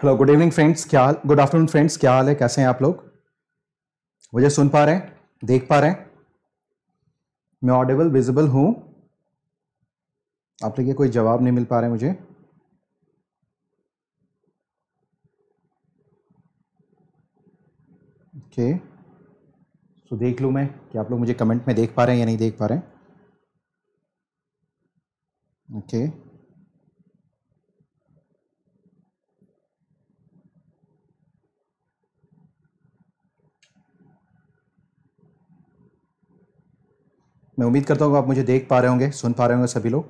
Hello good evening friends क्या हाल good afternoon friends क्या हाल है कैसे हैं आप लोग मुझे सुन पा रहे हैं देख पा रहे हैं मैं ऑडिबल विजिबल हूँ आप लोग कोई जवाब नहीं मिल पा रहे मुझे ओके okay. सो so, देख लूँ मैं कि आप लोग मुझे कमेंट में देख पा रहे हैं या नहीं देख पा रहे हैं ओके okay. मैं उम्मीद करता हूँ आप मुझे देख पा रहे होंगे सुन पा रहे होंगे सभी लोग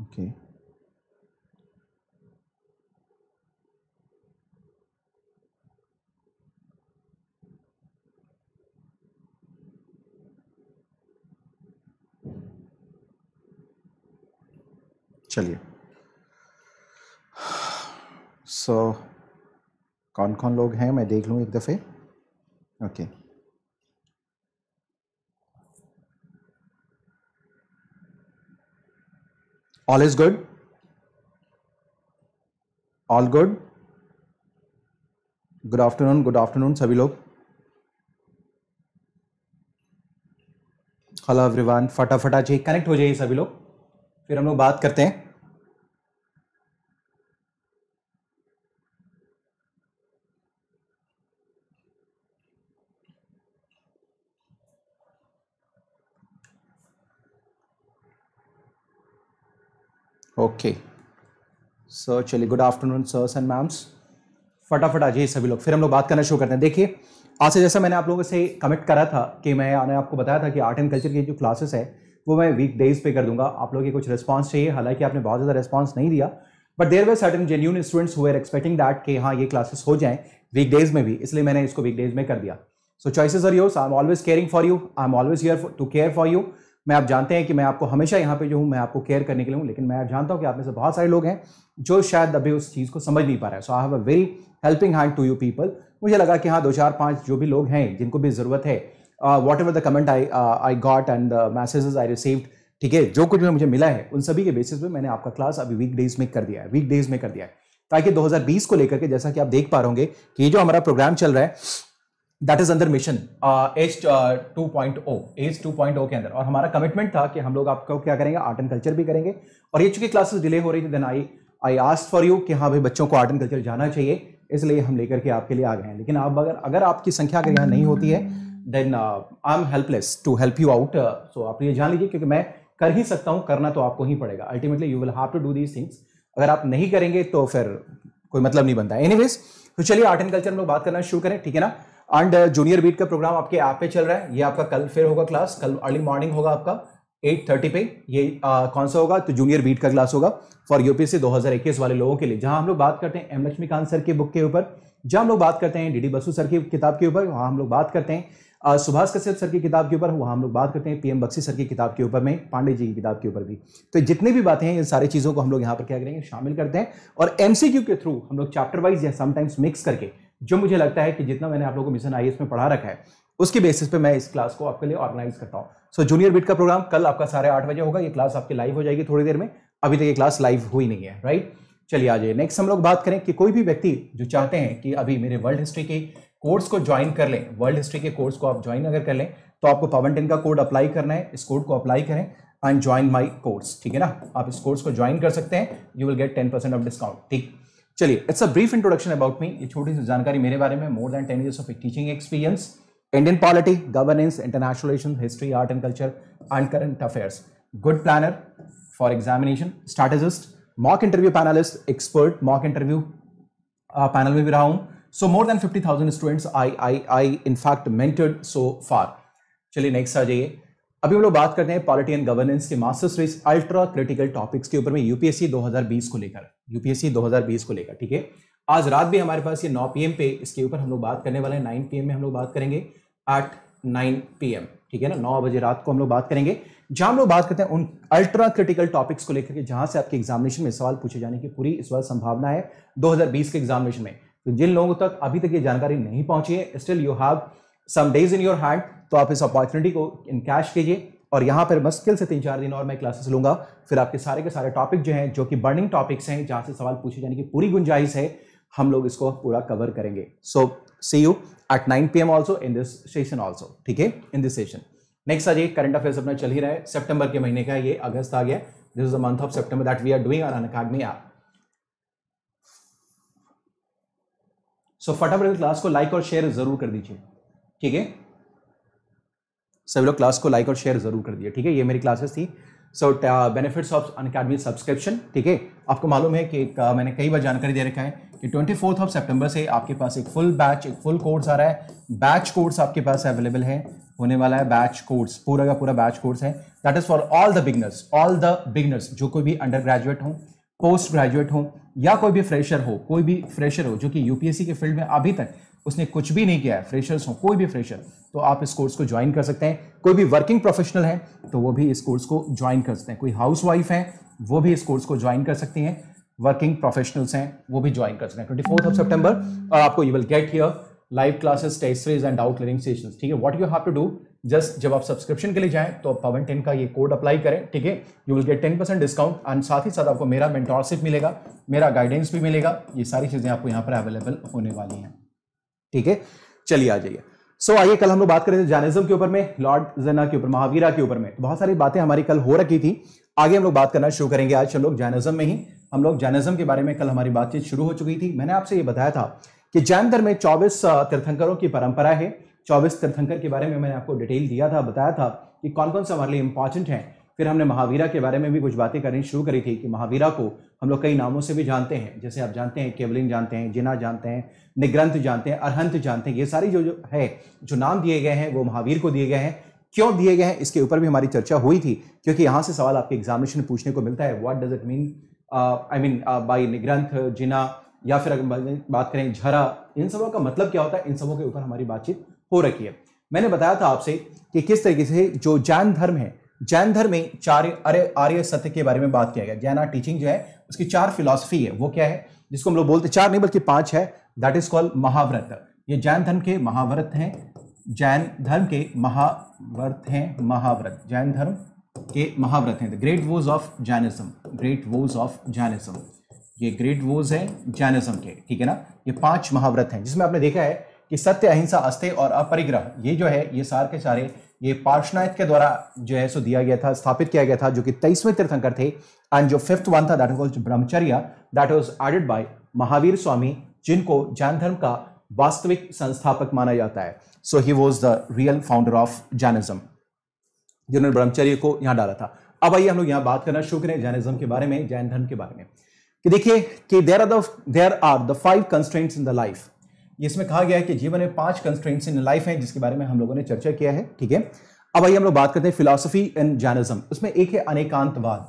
ओके चलिए सो so, कौन कौन लोग हैं मैं देख लूँ एक दफ़े Okay. All is good? All good? good afternoon good afternoon सभी लोग हेलो एवरीवन फटाफट आज कनेक्ट हो जाइए सभी लोग फिर हम लोग बात करते हैं ओके सर चलिए good afternoon sirs and ma'ams फटाफट आ जाइए सभी लोग फिर हम लोग बात करना शुरू करते हैं देखिए आज से जैसा मैंने आप लोगों से कमिट करा था कि मैं आने आपको बताया था कि आर्ट एंड कल्चर की जो क्लासेस है वो मैं वीक डेज पे कर दूंगा आप लोगों के कुछ रिस्पॉन्स चाहिए हालांकि आपने बहुत ज़्यादा रिस्पॉन्स नहीं दिया but there they certain genuine students हुए एक्सपेक्टिंग दैट कि हाँ ये क्लासेस हो जाएँ वीक डेज में भी इसलिए मैंने इसको वीक डेज में कर दिया so choice are yours I am always caring for you I am always here to care for you मैं आप जानते हैं कि मैं आपको हमेशा यहाँ पे जो हूँ मैं आपको केयर करने के लिए हूँ लेकिन मैं जानता हूँ कि आप में से बहुत सारे लोग हैं जो शायद अभी उस चीज़ को समझ नहीं पा रहे हैं so I have a very helping hand to you people मुझे लगा कि हाँ दो चार पाँच जो भी लोग हैं जिनको भी ज़रूरत है what ever the comment I I got and the I received ठीक है जो कुछ भी मुझे मिला है उन सभी के बेसिस पे मैंने आपका क्लास अभी वीक डेज में कर दिया है वीक डेज में कर दिया है ताकि 2020 को लेकर के जैसा कि आप देख पा रहे होंगे कि जो हमारा प्रोग्राम चल रहा है दैट इज अंदर mission age two point O age two point O के अंदर और हमारा कमिटमेंट था कि हम लोग आपको क्या करेंगे आर्ट एंड कल्चर भी करेंगे और ये चूंकि क्लासेस डिले हो रही थी then I I asked for you कि हाँ भाई बच्चों को आर्ट एंड कल्चर जाना चाहिए इसलिए हम लेकर के आपके लिए आ गए हैं लेकिन आप अगर अगर आपकी संख्या अगर यहाँ नहीं होती है then I am helpless to help you out so आप ये जान लीजिए क्योंकि मैं कर ही सकता हूँ करना तो आपको ही पड़ेगा ultimately you will have to do these things अगर आप नहीं करेंगे तो फिर कोई मतलब नहीं बनता एनी वेज तो चलिए आर्ट एंड कल्चर हम लोग बात करना शुरू करें ठीक है ना एंड जूनियर बीट का प्रोग्राम आपके ऐप पे चल रहा है ये आपका कल फिर होगा क्लास कल अर्ली मॉर्निंग होगा आपका 8:30 पे ये आ, कौन सा होगा तो जूनियर बीट का क्लास होगा फॉर यूपीएससी 2021 वाले लोगों के लिए जहां हम लोग बात करते हैं एम लक्ष्मीकांत सर की बुक के ऊपर जहां हम लोग बात करते हैं डीडी बसु सर की किताब के ऊपर वहां हम लोग बात करते हैं सुभाष कश्यप सर की किताब के ऊपर वहां हम लोग बात करते हैं पीएम बक्सी सर की किताब के ऊपर में पांडे जी की किताब के ऊपर भी तो जितनी भी बातें हैं इन सारी चीज़ों को हम लोग यहाँ पर क्या करेंगे शामिल करते हैं और एमसीक्यू के थ्रू हम लोग चैप्टर वाइज या समटाइम्स मिक्स करके जो मुझे लगता है कि जितना मैंने आप लोगों को मिशन आई में पढ़ा रखा है उसके बेसिस पे मैं इस क्लास को आपके लिए ऑर्गेनाइज करता हूँ सो जूनियर बिट का प्रोग्राम कल आपका साढ़े आठ बजे होगा ये क्लास आपकी लाइव हो जाएगी थोड़ी देर में अभी तक ये क्लास लाइव हुई नहीं है राइट चलिए आ जाइए नेक्स्ट हम लोग बात करें कि कोई भी व्यक्ति जो चाहते हैं कि अभी मेरे वर्ल्ड हिस्ट्री के कोर्स को ज्वाइन कर लें वर्ल्ड हिस्ट्री के कोर्स को आप ज्वाइन अगर कर लें तो आपको टेन का कोड अप्लाई करना है इस कोड को अप्लाई करें एंड ज्वाइन माई कोर्स ठीक है ना आप इस कोर्स को ज्वाइन कर सकते हैं you will get ten percent of discount ठीक चलिए it's a brief introduction about me ये छोटी सी जानकारी मेरे बारे में more than ten years of teaching experience Indian polity governance international relation history art and culture and current affairs good planner for examination strategist mock interview panelist expert mock interview panel में भी रहा हूँ so more than fifty thousand students I I I in fact mentored so far चलिए next आ जाइए अभी हम लोग बात करते हैं पॉलिटी एंड गवर्नेंस के masters race ultra critical topics के ऊपर में यूपीएससी 2020 को लेकर यूपीएससी 2020 को लेकर ठीक है आज रात भी हमारे पास ये 9 पीएम पे इसके ऊपर हम लोग बात करने वाले हैं 9 पीएम में हम लोग बात करेंगे एट 9 पीएम ठीक है ना नौ बजे रात को हम लोग बात करेंगे जहां हम लोग बात करते हैं उन अल्ट्रा क्रिटिकल टॉपिक्स को लेकर के जहां से आपके एग्जामिनेशन में सवाल पूछे जाने की पूरी इस बार संभावना है दो के एग्जामिनेशन में तो जिन लोगों तक अभी तक ये जानकारी नहीं पहुंची है still you have some days in your hand तो आप इस अपॉर्चुनिटी को इन कैश कीजिए और यहाँ पर मुश्किल से तीन चार दिन और मैं क्लासेस लूँगा फिर आपके सारे के सारे टॉपिक जो हैं जो कि बर्निंग टॉपिक्स हैं जहाँ से सवाल पूछे जाने की पूरी गुंजाइश है हम लोग इसको पूरा कवर करेंगे so see you at nine P M also in this session also ठीक है इन दिस सेशन नेक्स्ट आज ये करंट अफेयर्स अपना चल ही रहा है सेप्टेम्बर के महीने का ये अगस्त आ गया this is the month of September that we are doing our academy आप सो फटाफट क्लास को लाइक और शेयर जरूर कर दीजिए ठीक है सभी लोग क्लास को लाइक और शेयर जरूर कर दिए ठीक है ये मेरी क्लासेस थी so benefits of Unacademy subscription ठीक है आपको मालूम है कि आ, मैंने कई बार जानकारी दे रखा है कि ट्वेंटी फोर्थ ऑफ सेप्टेम्बर से आपके पास एक फुल बैच एक फुल कोर्स आ रहा है बैच कोर्स आपके पास अवेलेबल है होने वाला है बैच कोर्स पूरा का पूरा बैच कोर्स है that is for all the beginners all the beginners जो कोई भी अंडर ग्रेजुएट हो पोस्ट ग्रेजुएट हो या कोई भी फ्रेशर हो कोई भी फ्रेशर हो जो कि यूपीएससी के फील्ड में अभी तक उसने कुछ भी नहीं किया है फ्रेशर्स हों कोई भी फ्रेशर तो आप इस कोर्स को ज्वाइन कर सकते हैं कोई भी वर्किंग प्रोफेशनल है तो वो भी इस कोर्स को ज्वाइन कर सकते हैं कोई हाउस वाइफ है वो भी इस कोर्स को ज्वाइन कर सकती हैं वर्किंग प्रोफेशनल्स हैं वो भी ज्वाइन कर सकते हैं ट्वेंटी फोर्थ ऑफ सेप्टेम्बर और आपको you will get here live classes test series and doubt clearing session ठीक है what you have to do just जब आप सब्सक्रिप्शन के लिए जाएं तो आप पवन टेन का ये कोड अप्लाई करें ठीक है you will get ten percent discount and साथ ही साथ आपको मेरा मेंटोरशिप मिलेगा मेरा गाइडेंस भी मिलेगा ये सारी चीज़ें आपको यहाँ पर अवेलेबल होने वाली हैं ठीक है चलिए आ जाइए सो so, आइए कल हम लोग बात करें जैनिज्म के ऊपर में लॉर्ड जेना के ऊपर महावीरा के ऊपर में तो बहुत सारी बातें हमारी कल हो रखी थी आगे हम लोग बात करना शुरू करेंगे आज हम लोग जैनिज्म में ही हम लोग जैनिज्म के बारे में कल हमारी बातचीत शुरू हो चुकी थी मैंने आपसे ये बताया था कि जैन धर्म में चौबीस तीर्थंकरों की परंपरा है चौबीस तीर्थंकर के बारे में मैंने आपको डिटेल दिया था बताया था कि कौन कौन से हमारे लिए इंपॉर्टेंट हैं फिर हमने महावीरा के बारे में भी कुछ बातें करनी शुरू करी थी कि महावीरा को हम लोग कई नामों से भी जानते हैं जैसे आप जानते हैं केवलिंग जानते हैं जिना जानते हैं निग्रंथ जानते हैं अरहंत जानते हैं ये सारी जो जो है जो नाम दिए गए हैं वो महावीर को दिए गए हैं क्यों दिए गए हैं इसके ऊपर भी हमारी चर्चा हुई थी क्योंकि यहाँ से सवाल आपके एग्जामिनेशन पूछने को मिलता है what does it mean I mean by Nigrantha Jina या फिर अगर बात करें झरा इन सबों का मतलब क्या होता है इन सबों के ऊपर हमारी बातचीत हो रखी है मैंने बताया था आपसे कि किस तरीके से जो जैन धर्म है जैन धर्म में चार अरे आर्य सत्य के बारे में बात किया गया जैन टीचिंग जो है उसकी चार फिलोसफी है वो क्या है जिसको हम लोग बोलते चार नहीं बल्कि पांच है दैट इज कॉल्ड महाव्रत ये जैन धर्म के महाव्रत हैं जैन धर्म के महाव्रत हैं महाव्रत जैन धर्म के महाव्रत हैं the great vows of Jainism great vows of Jainism ये ग्रेट वोज है जैनिज्म के ठीक है ना ये पांच महाव्रत हैं जिसमें आपने देखा है कि सत्य अहिंसा अस्त्य और अपरिग्रह ये जो है ये सार के सारे ये पार्शनायत के द्वारा जो है सो दिया गया था स्थापित किया गया था जो कि तेईसवें तीर्थंकर थे एंड जो फिफ्थ वन था that was brahmacharya that was added by Mahavir Swami जिनको जैन धर्म का वास्तविक संस्थापक माना जाता है so he was the real founder of Jainism जिन्होंने ब्रह्मचर्य को यहां डाला था अब आइए हम लोग यहां बात करना शुरू करें जैनिज्म के बारे में जैन धर्म के बारे में कि देखिए कि there are the there are the five constants in the life इसमें कहा गया है कि जीवन में पांच कंस्ट्रेंट्स इन लाइफ हैं जिसके बारे में हम लोगों ने चर्चा किया है ठीक है अब आइए हम लोग बात करते हैं फिलोसफी एंड जैनिज्म उसमें एक है Anekantavada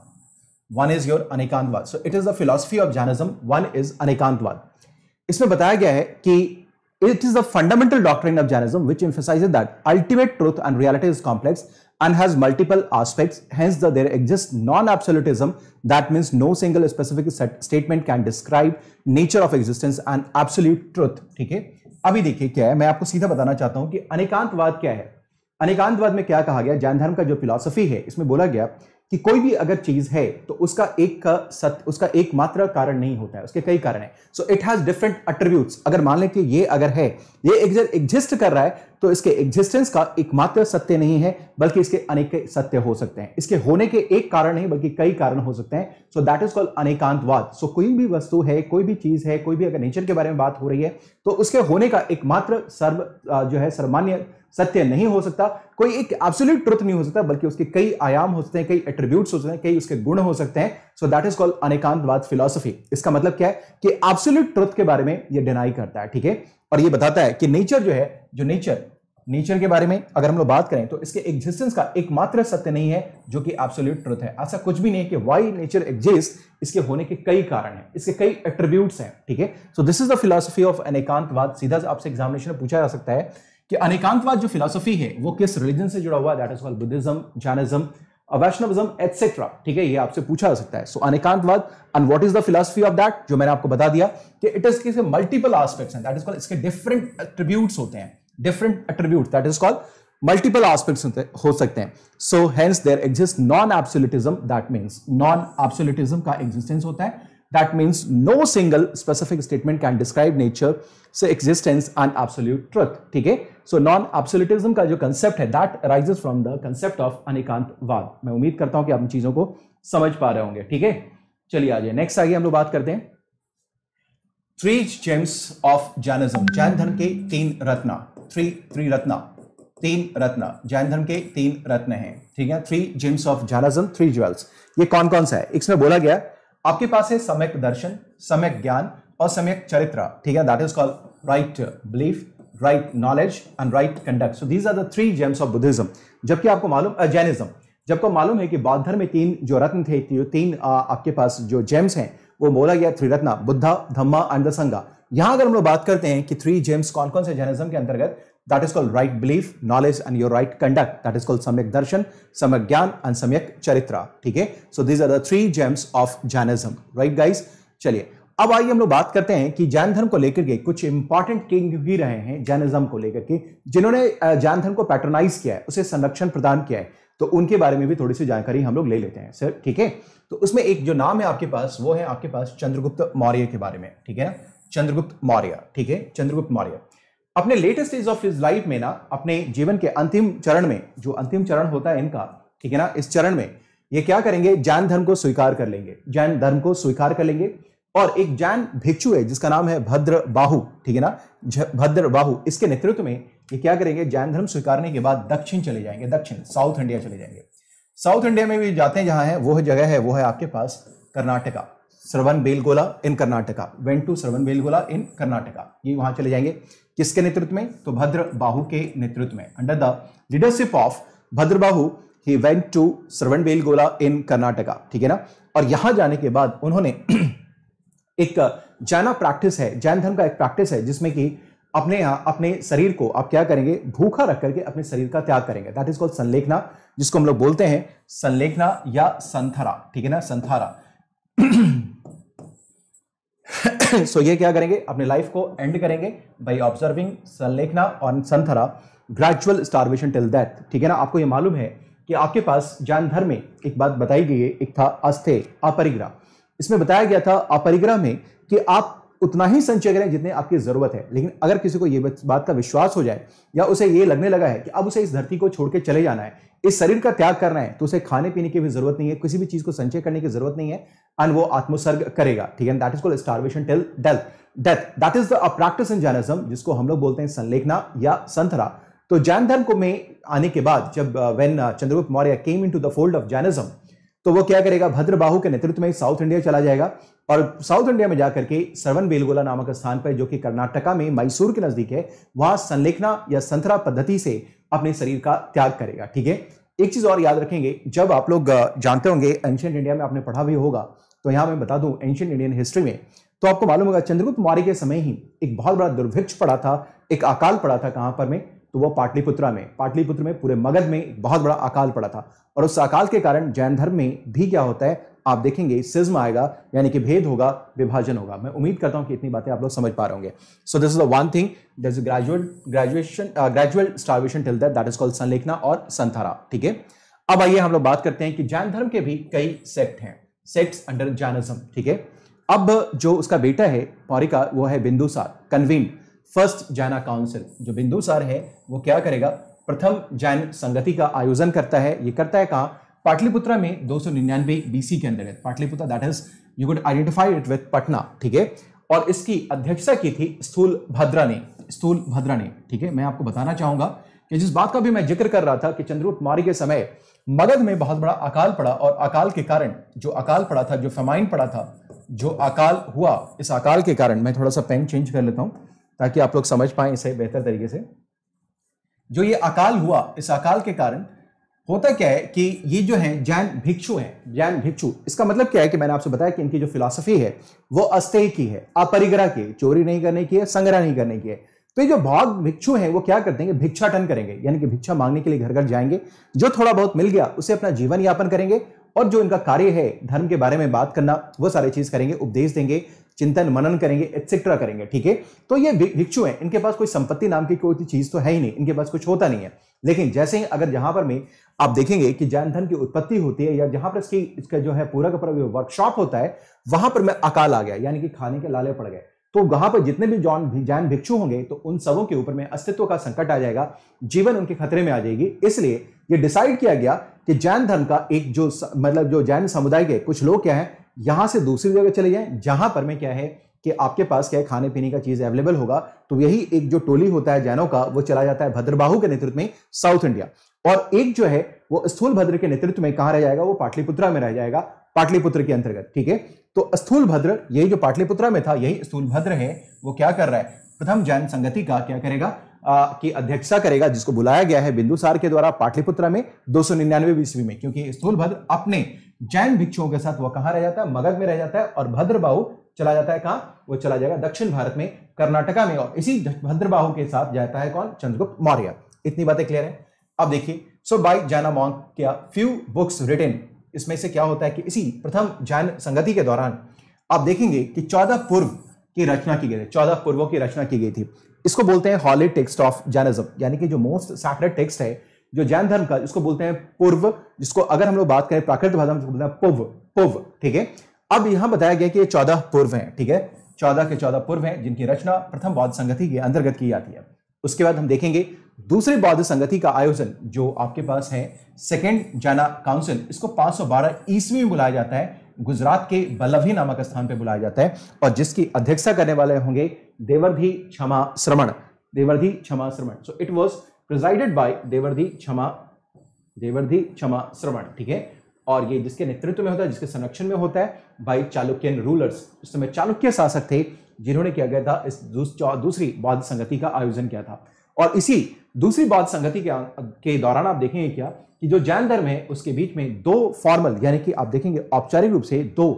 one is your Anekantavada so it is the philosophy of Jainism one is Anekantavada इसमें बताया गया है कि It is the fundamental doctrine of Jainism which emphasizes that ultimate truth and reality is complex and has multiple aspects. Hence, the, there exists non-absolutism. That means no single specific set, statement can describe nature of existence and absolute truth. ठीक है अभी देखिए क्या है मैं आपको सीधा बताना चाहता हूं कि अनेकांतवाद क्या है अनेकांतवाद में क्या कहा गया जैन धर्म का जो फिलॉसफी है इसमें बोला गया कि कोई भी अगर चीज है तो उसका एक का उसका एकमात्र कारण नहीं होता है उसके कई कारण है so it has different attributes अगर मान लें कि ये अगर है ये एग्जिस्ट कर रहा है तो इसके एग्जिस्टेंस का एकमात्र सत्य नहीं है बल्कि इसके अनेक सत्य हो सकते हैं इसके होने के एक कारण नहीं बल्कि कई कारण हो सकते हैं so that is called Anekantavada सो कोई भी वस्तु है कोई भी चीज है कोई भी अगर नेचर के बारे में बात हो रही है तो उसके होने का एकमात्र सर्व जो है सर्वमान्य सत्य नहीं हो सकता कोई एक एब्सोल्यूट ट्रुथ नहीं हो सकता बल्कि उसके कई आयाम हो सकते हैं कई एट्रीब्यूट्स हो सकते हैं कई उसके गुण हो सकते हैं so that is called Anekantavada philosophy इसका मतलब क्या है कि एब्सोल्यूट ट्रुथ के बारे में यह डिनाई करता है ठीक है और यह बताता है कि नेचर जो है जो नेचर नेचर के बारे में अगर हम लोग बात करें तो इसके एग्जिस्टेंस का एकमात्र सत्य नहीं है जो कि एब्सोल्यूट ट्रुथ है ऐसा कुछ भी नहीं है कि वाई नेचर एग्जिस्ट इसके होने के कई कारण हैं इसके कई एट्रीब्यूट्स हैं ठीक है so this is the philosophy of Anekantavada सीधा आपसे एग्जामिनेशन में पूछा जा सकता है कि अनेकांतवाद जो फिलोसफी है वो किस रिलीजन से जुड़ा हुआ that is called Buddhism Jainism Vaishnavism etcetera ठीक है ये आपसे पूछा जा सकता है so Anekantavada and what is the philosophy of that जो मैंने आपको बता दिया कि इट इज इसके मल्टीपल आस्पेक्ट्स हैं दैट इज कॉल्ड इसके डिफरेंट एट्रीब्यूट्स होते हैं different attribute that is called multiple होते हो सकते हैं so hence there exist non absolutism that means non absolutism का एग्जिस्टेंस होता है That means no single specific statement can describe nature, say existence and absolute truth. ठीक है so non absolutism का जो कंसेप्ट है that arises from the concept of Anekantavada मैं उम्मीद करता हूं कि आप इन चीजों को समझ पा रहे होंगे ठीक है चलिए आ जाइए नेक्स्ट आगे हम लोग बात करते हैं three gems of Jainism Jain धर्म के तीन रत्ना थ्री थ्री रत्ना तीन रत्न जैन धर्म के तीन रत्न हैं ठीक है three gems of Jainism three jewels ये कौन कौन सा है इसमें बोला गया आपके पास है सम्यक दर्शन सम्यक ज्ञान और सम्यक चरित्र ठीक है that is call right belief right knowledge and right conduct so these are the three gems of Buddhism जबकि आपको मालूम जैनिज्म जबको मालूम है कि बौद्ध धर्म में तीन जो रत्न थे तीन आ, आपके पास जो जेम्स हैं वो बोला गया त्रिरत्ना बुद्धा धम्मा एंड द संगा यहां अगर हम लोग बात करते हैं कि थ्री जेम्स कौन कौन से जैनिज्म के अंतर्गत that is called right belief, knowledge, and your right conduct. That is called Samyak Darshan, Samyak Gyan, and Samyak Charitra. ठीक है So these are the three gems of Jainism. Right guys? चलिए अब आइए हम लोग बात करते हैं कि जैन धर्म को लेकर के कुछ इंपॉर्टेंट किंग भी रहे हैं जैनिज्म को लेकर के जिन्होंने जैन धर्म को पैटर्नाइज किया है उसे संरक्षण प्रदान किया है तो उनके बारे में भी थोड़ी सी जानकारी हम लोग ले लेते हैं सर ठीक है तो उसमें एक जो नाम है आपके पास वो है आपके पास चंद्रगुप्त मौर्य के बारे में ठीक है ना चंद्रगुप्त मौर्य ठीक है चंद्रगुप्त मौर्य अपने latest stage of his life में ना अपने जीवन के अंतिम चरण में जो अंतिम चरण होता है इनका ठीक है ना इस चरण में ये क्या करेंगे जैन धर्म को स्वीकार कर लेंगे जैन धर्म को स्वीकार कर लेंगे और एक जैन भिक्षु है जिसका नाम है भद्र बाहु ठीक है ना भद्र बाहु इसके नेतृत्व में ये क्या करेंगे जैन धर्म स्वीकारने के बाद दक्षिण चले जाएंगे दक्षिण साउथ इंडिया चले जाएंगे साउथ इंडिया में भी जाते हैं जहां है वो है जगह है वो है आपके पास Karnataka Shravanabelagola in Karnataka to Shravanabelagola in Karnataka ये वहां चले जाएंगे किसके नेतृत्व में तो भद्र बाहु के नेतृत्व में under the leadership of Bhadrabahu he went to Shravanabelagola in Karnataka ठीक है ना और यहां जाने के बाद उन्होंने एक जैना प्रैक्टिस है जैन धर्म का एक प्रैक्टिस है जिसमें कि अपने यहां अपने शरीर को आप क्या करेंगे भूखा रख करके अपने शरीर का त्याग करेंगे दैट इज कॉल्ड संलेखना जिसको हम लोग बोलते हैं संलेखना या संथरा ठीक है ना संथारा सो ये क्या करेंगे अपने लाइफ को एंड करेंगे बाई ऑब्जर्विंग संलेखना और santhara gradual starvation till death ठीक है ना आपको ये मालूम है कि आपके पास ज्ञान धर्म में एक बात बताई गई है एक था अस्थे अपरिग्रह इसमें बताया गया था अपरिग्रह में कि आप उतना ही संचय करें जितने आपकी जरूरत है लेकिन अगर किसी को ये बात का विश्वास हो जाए या उसे ये लगने लगा है कि अब उसे इस धरती को छोड़ के चले जाना है इस शरीर का त्याग करना है तो उसे खाने पीने की भी जरूरत नहीं है किसी भी चीज को संचय करने की जरूरत नहीं है एंड वो आत्मसर्ग करेगा ठीक है that is called starvation till death death that is the practice in Jainism जिसको हम लोग बोलते हैं संलेखना या संतरा तो जैन धर्म को में आने के बाद जब when uh, uh, Chandragupta Maurya came into the fold of Jainism तो वो क्या करेगा भद्रबाहु के नेतृत्व में साउथ इंडिया चला जाएगा और साउथ इंडिया में जाकर के सरवन बेलगोला नामक स्थान पर जो कि कर्नाटका में मैसूर के नजदीक है वहां संलेखना या संतरा पद्धति से अपने शरीर का त्याग करेगा ठीक है एक चीज और याद रखेंगे जब आप लोग जानते होंगे एंशियंट इंडिया में आपने पढ़ा भी होगा तो यहां मैं बता दूं एंशियंट इंडियन हिस्ट्री में तो आपको मालूम होगा चंद्रगुप्त मौर्य के समय ही एक बहुत बड़ा दुर्भिक्ष पड़ा था एक अकाल पड़ा था कहां पर में तो वह पाटलिपुत्रा में पाटलिपुत्र में पूरे मगध में एक बहुत बड़ा अकाल पड़ा था और उस अकाल के कारण जैन धर्म में भी क्या होता है आप देखेंगे सिज्म आएगा यानी कि भेद होगा विभाजन होगा मैं उम्मीद करता हूं कि इतनी बातें आप लोग समझ पा रहे होंगे so this is the one thing this gradual graduation gradual starvation till that that is called sallekhana और संथारा ठीक है अब आइए हम लोग बात करते हैं कि जैन धर्म के भी कई सेक्ट हैं सेक्ट्स अंडर जैनिज्म ठीक है अब जो उसका बेटा है पौरिका वो है Bindusara convene first Jaina council जो बिंदुसार है वो क्या करेगा प्रथम जैन संगति का आयोजन करता है ये करता है कहा पाटलिपुत्र में दो सौ निन्यानवे बीसी के अंतर्गत Pataliputra that is you could identify it with Patna ठीक है और इसकी अध्यक्षता की थी स्थूल भद्रा ने स्थूल भद्रा ने ठीक है मैं आपको बताना चाहूंगा कि जिस बात का भी मैं जिक्र कर रहा था कि चंद्रगुप्त मौर्य के समय मगध में बहुत बड़ा अकाल पड़ा और अकाल के कारण जो अकाल पड़ा था जो फेमाइन पड़ा था जो अकाल हुआ इस अकाल के कारण मैं थोड़ा सा पेन चेंज कर लेता हूं ताकि आप लोग समझ पाए इसे बेहतर तरीके से जो ये अकाल हुआ इस अकाल के कारण होता क्या है कि ये जो है जैन भिक्षु है जैन भिक्षु इसका मतलब क्या है कि मैंने आपसे बताया कि इनकी जो फिलॉसफी है वो अस्तेय की है अपरिग्रह की चोरी नहीं करने की है संग्रह नहीं करने की है तो ये जो भाग भिक्षु हैं वो क्या करते हैं भिक्षाटन करेंगे यानी कि भिक्षा मांगने के लिए घर घर जाएंगे जो थोड़ा बहुत मिल गया उसे अपना जीवन यापन करेंगे और जो इनका कार्य है धर्म के बारे में बात करना वो सारी चीज करेंगे उपदेश देंगे चिंतन मनन करेंगे एक्सेट्रा करेंगे ठीक है तो ये भिक्षु हैं इनके पास कोई संपत्ति नाम की कोई चीज तो है ही नहीं इनके पास कुछ होता नहीं है लेकिन जैसे ही अगर जहां पर में आप देखेंगे कि जैन धन की उत्पत्ति होती है या जहां पर इसकी इसका जो है पूरा का पूरा वर्कशॉप होता है वहां पर मैं अकाल आ गया यानी कि खाने के लाले पड़ गए तो वहां पर जितने भी जॉन जैन भिक्षु होंगे तो उन सबों के ऊपर में अस्तित्व का संकट आ जाएगा जीवन उनके खतरे में आ जाएगी इसलिए ये डिसाइड किया गया कि जैन धर्म का एक जो मतलब जो जैन समुदाय के कुछ लोग क्या हैं यहां से दूसरी जगह चले जाएं जहां पर में क्या है कि आपके पास क्या है खाने पीने का चीज अवेलेबल होगा तो यही एक जो टोली होता है जैनों का वो चला जाता है भद्रबाहू के नेतृत्व में साउथ इंडिया और एक जो है वो स्थूल भद्र के नेतृत्व में कहा रह जाएगा वो पाटलिपुत्रा में रह जाएगा पाटलिपुत्र के अंतर्गत ठीक है तो स्थूल भद्र यही जो पाटलिपुत्रा में था यही स्थूल भद्र है वो क्या कर रहा है प्रथम जैन संगति का क्या करेगा की अध्यक्षता करेगा जिसको बुलाया गया है बिंदुसार के द्वारा पाटलिपुत्रा में दो सौ निन्यानवे में क्योंकि स्थूल भद्र अपने जैन भिक्षुओं के साथ वह कहां रह जाता है मगध में रह जाता है और भद्रबाहु चला जाता है कहां वह चला जाएगा दक्षिण भारत में कर्नाटका में और इसी भद्रबाहु के साथ जाता है कौन चंद्रगुप्त मौर्य इतनी बातें क्लियर है अब देखिए सो बाई जैना मॉन्क क्या फ्यू बुक्स रिटेन इसमें से क्या होता है कि इसी प्रथम जैन संगति के दौरान आप देखेंगे कि चौदह पूर्व की रचना की गई थी चौदह पूर्वों की रचना की गई थी इसको बोलते हैं हॉली टेक्स्ट ऑफ जैनिज्म यानी कि जो मोस्ट सैक्रेड टेक्स्ट है जो जैन धर्म का जिसको बोलते हैं पूर्व जिसको अगर हम लोग बात करें प्राकृतिक भाषा में बोलते हैं पूर्व पूर्व ठीक है अब यहां बताया गया कि ये चौदह पूर्व हैं ठीक है चौदह के चौदह पूर्व हैं जिनकी रचना प्रथम बौद्ध संगति के अंतर्गत की जाती है उसके बाद हम देखेंगे दूसरी बौद्ध संगति का आयोजन जो आपके पास है सेकेंड जाना काउंसिल इसको 512 ईस्वी में बुलाया जाता है गुजरात के बल्लभी नामक स्थान पर बुलाया जाता है और जिसकी अध्यक्षता करने वाले होंगे देवर्धि क्षमा श्रमण Devardhi Kshama Shramana so it was presided by Devardhi Kshama Devardhi क्षमा श्रवण ठीक है और ये जिसके नेतृत्व में होता है जिसके संरक्षण में होता है बाय चालुक्यन रूलर्स उस समय चालुक्य शासक थे जिन्होंने किया गया था इस दूस, दूसरी बौद्ध संगति का आयोजन किया था और इसी दूसरी बौद्ध संगति के, के दौरान आप देखेंगे क्या कि जो जैन धर्म है उसके बीच में दो फॉर्मल यानी कि आप देखेंगे औपचारिक रूप से दो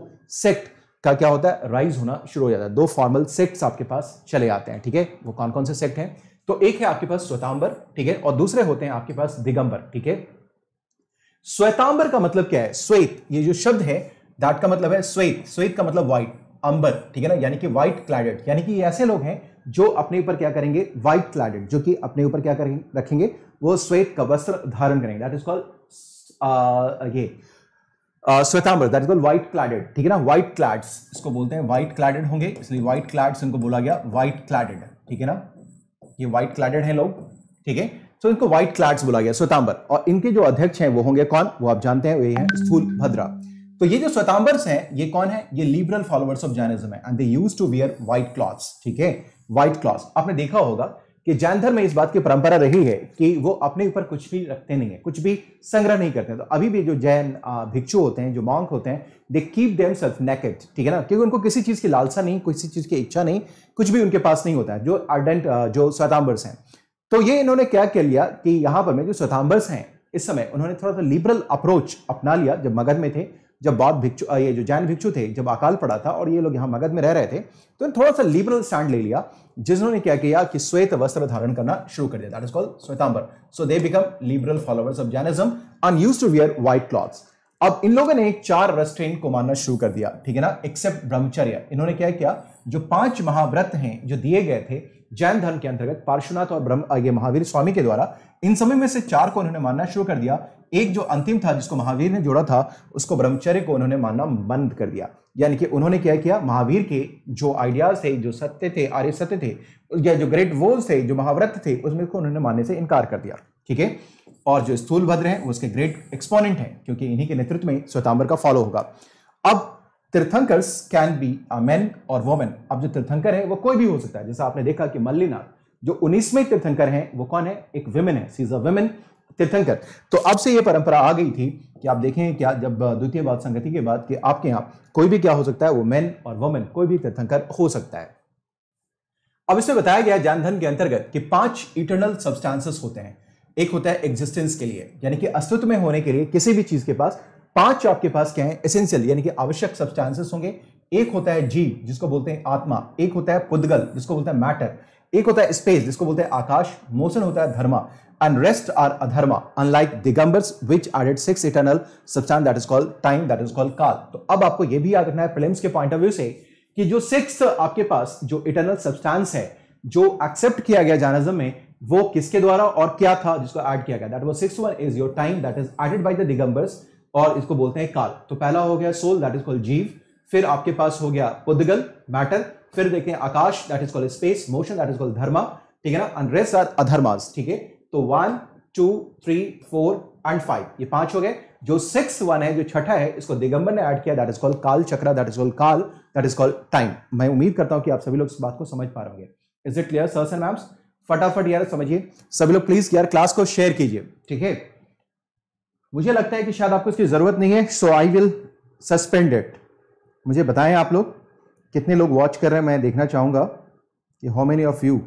सेक्ट का क्या होता है राइज होना शुरू हो जाता है दो फॉर्मल सेक्ट्स आपके पास चले आते हैं ठीक है वो कौन कौन से सेक्ट हैं तो एक है आपके पास श्वेतांबर ठीक है और दूसरे होते हैं आपके पास दिगंबर ठीक है श्वेतांबर का मतलब क्या है श्वेत ये जो शब्द है दैट का मतलब है श्वेत श्वेत का मतलब व्हाइट अंबर ठीक है ना यानी कि व्हाइट क्लाइडेड यानी कि ऐसे लोग हैं जो अपने ऊपर क्या करेंगे व्हाइट क्लाइडेड जो कि अपने ऊपर क्या करेंगे रखेंगे वो श्वेत का वस्त्र धारण करेंगे दैट इज कॉल्ड ये Shvetambara that is called white clad ठीक है ना व्हाइट क्लाइड्स इसको बोलते हैं व्हाइट क्लाइडेड होंगे इसलिए व्हाइट क्लाइड्स इनको बोला गया व्हाइट क्लाइडेड ठीक है ना ये व्हाइट क्लैडेड हैं लोग ठीक है सो इनको व्हाइट क्लैड्स बोला गया स्वतांबर और इनके जो अध्यक्ष हैं वो होंगे कौन वो आप जानते हैं वे हैं स्थूल भद्रा तो ये जो स्वतांबर्स हैं ये कौन है ये लिबरल फॉलोअर्स ऑफ जैनिज्म है and they used to wear white clothes ठीक है व्हाइट क्लॉथ्स आपने देखा होगा कि जैन धर्म में इस बात की परंपरा रही है कि वो अपने ऊपर कुछ भी रखते नहीं है कुछ भी संग्रह नहीं करते तो अभी भी जो जैन भिक्षु होते हैं जो मॉन्क होते हैं they keep them self naked ठीक है ना क्योंकि उनको किसी चीज़ की लालसा नहीं किसी चीज़ की इच्छा नहीं कुछ भी उनके पास नहीं होता है जो अर्डेंट जो स्वतांबर्स हैं तो ये इन्होंने क्या कह लिया कि यहाँ पर में जो स्वतांबर्स हैं इस समय उन्होंने थोड़ा सा लिबरल अप्रोच अपना लिया जब मगध में थे जब बौद्ध भिक्षु ये जो जैन भिक्षु थे जब अकाल पड़ा था और ये लोग यहाँ मगध में रह रहे थे तो इन थोड़ा सा लिबरल स्टैंड ले लिया जिन्होंने क्या किया कि श्वेत वस्त्र धारण करना शुरू कर दिया that is called Shvetambara so they become liberal followers of Jainism and used to wear white clothes अब इन लोगों ने चार रेस्ट्रेंट को मानना शुरू कर दिया ठीक है ना एक्सेप्ट ब्रह्मचर्य इन्होंने क्या किया जो पांच महाव्रत हैं जो दिए गए थे जैन धर्म के अंतर्गत पार्श्वनाथ और ब्रह्म ये महावीर स्वामी के द्वारा इन समय में से चार को उन्होंने मानना शुरू कर दिया एक जो अंतिम था जिसको महावीर ने जोड़ा था उसको ब्रह्मचर्य को उन्होंने मानना बंद कर दिया यानी कि उन्होंने क्या किया महावीर के जो आइडियाज थे जो सत्य थे आर्य सत्य थे या जो ग्रेट वोल्स थे जो महाव्रत थे उसमें को उन्होंने मानने से इनकार कर दिया ठीक है और जो स्थूलभद्र हैं उसके ग्रेट एक्सपोनेंट हैं क्योंकि इन्हीं के नेतृत्व में स्वतंबर का फॉलो होगा अब Tirthankaras can be a man और वोमेन अब जो तीर्थंकर है वो कोई भी हो सकता है जैसा आपने देखा कि मल्लीनाथ जो उन्नीसवें तीर्थंकर हैं वो कौन है एक विमेन है सीज अ विमेन तीर्थंकर तो अब से ये परंपरा आ गई थी कि आप देखें क्या जब द्वितीय बात संगति के बाद कि आपके यहाँ कोई भी क्या हो सकता है वो मैन और वोमेन कोई भी तीर्थंकर हो सकता है अब इसमें बताया गया जैन धर्म के अंतर्गत कि पांच इटर्नल सब्सटेंसेस होते हैं एक होता है एग्जिस्टेंस के लिए यानी कि अस्तित्व में होने के लिए किसी भी चीज के पास पांच आपके पास क्या है एसेंशियल यानी कि आवश्यक सब्सटेंसेस होंगे एक होता है जीव जिसको बोलते हैं आत्मा एक होता है पुद्गल जिसको बोलते हैं मैटर एक होता है स्पेस जिसको बोलते हैं आकाश मोशन होता है dharma and rest are adharma unlike digambers which added six eternal substance that is called time that is called kaal तो अब आपको यह भी याद रखना है फिल्म के पॉइंट ऑफ व्यू से कि जो सिक्स आपके पास जो इटर्नल सब्सटेंस है जो एक्सेप्ट किया गया जार्निज्म में वो किसके द्वारा और क्या था जिसको ऐड किया गया that was six one is your time that is added by the Digambaras और इसको बोलते हैं काल तो पहला हो गया सोल दैट इज कॉल्ड जीव फिर आपके पास हो गया पुद्गल मैटर फिर देखते हैं akasha that is called space motion that is called dharma ठीक है ना एंड रेस्ट आर अधर्मास ठीक है तो one two three four and five ये पांच हो गए जो सिक्स वन है जो छठा है इसको दिगंबर ने ऐड किया that is called kaal chakra that is called kaal that is called time मैं उम्मीद करता हूं कि आप सभी लोग इस बात को समझ पा रहे होंगे is it clear sirs and ma'ams फटाफट यार समझिए सभी लोग प्लीज यार क्लास को शेयर कीजिए ठीक है मुझे लगता है कि शायद आपको इसकी ज़रूरत नहीं है so I will suspend it मुझे बताएं आप लोग कितने लोग वॉच कर रहे हैं मैं देखना चाहूँगा कि हाउ मेनी ऑफ़ यू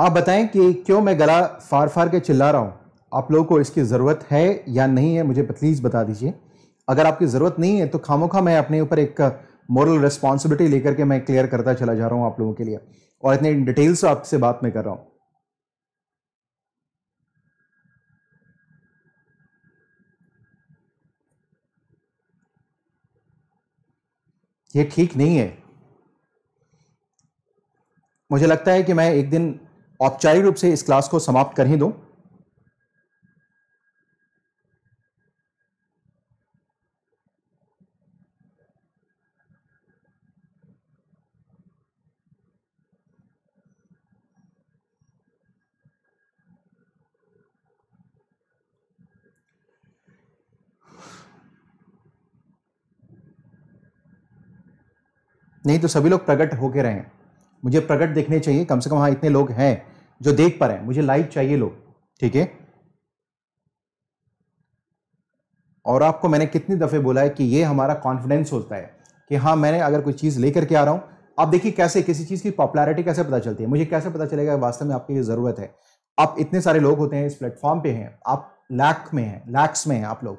आप बताएं कि क्यों मैं गला फार फाड़ के चिल्ला रहा हूँ आप लोगों को इसकी ज़रूरत है या नहीं है मुझे प्लीज़ बता दीजिए अगर आपकी ज़रूरत नहीं है तो खामोखा मैं अपने ऊपर एक मॉरल रिस्पॉन्सिबिलिटी लेकर के मैं क्लियर करता चला जा रहा हूँ आप लोगों के लिए और इतने डिटेल्स आपसे बात में कर रहा हूँ ये ठीक नहीं है मुझे लगता है कि मैं एक दिन औपचारिक रूप से इस क्लास को समाप्त कर ही दो नहीं तो सभी लोग प्रकट होके हैं मुझे प्रकट देखने चाहिए कम से कम हाँ इतने लोग हैं जो देख पा रहे हैं मुझे लाइव चाहिए लोग ठीक है और आपको मैंने कितनी दफ़े बोला है कि ये हमारा कॉन्फिडेंस होता है कि हाँ मैंने अगर कोई चीज़ लेकर के आ रहा हूं आप देखिए कैसे किसी चीज़ की पॉपुलैरिटी कैसे पता चलती है मुझे कैसे पता चलेगा वास्तव में आपकी ये ज़रूरत है आप इतने सारे लोग होते हैं इस प्लेटफॉर्म पे हैं आप लैक में हैं लैक्स में हैं आप लोग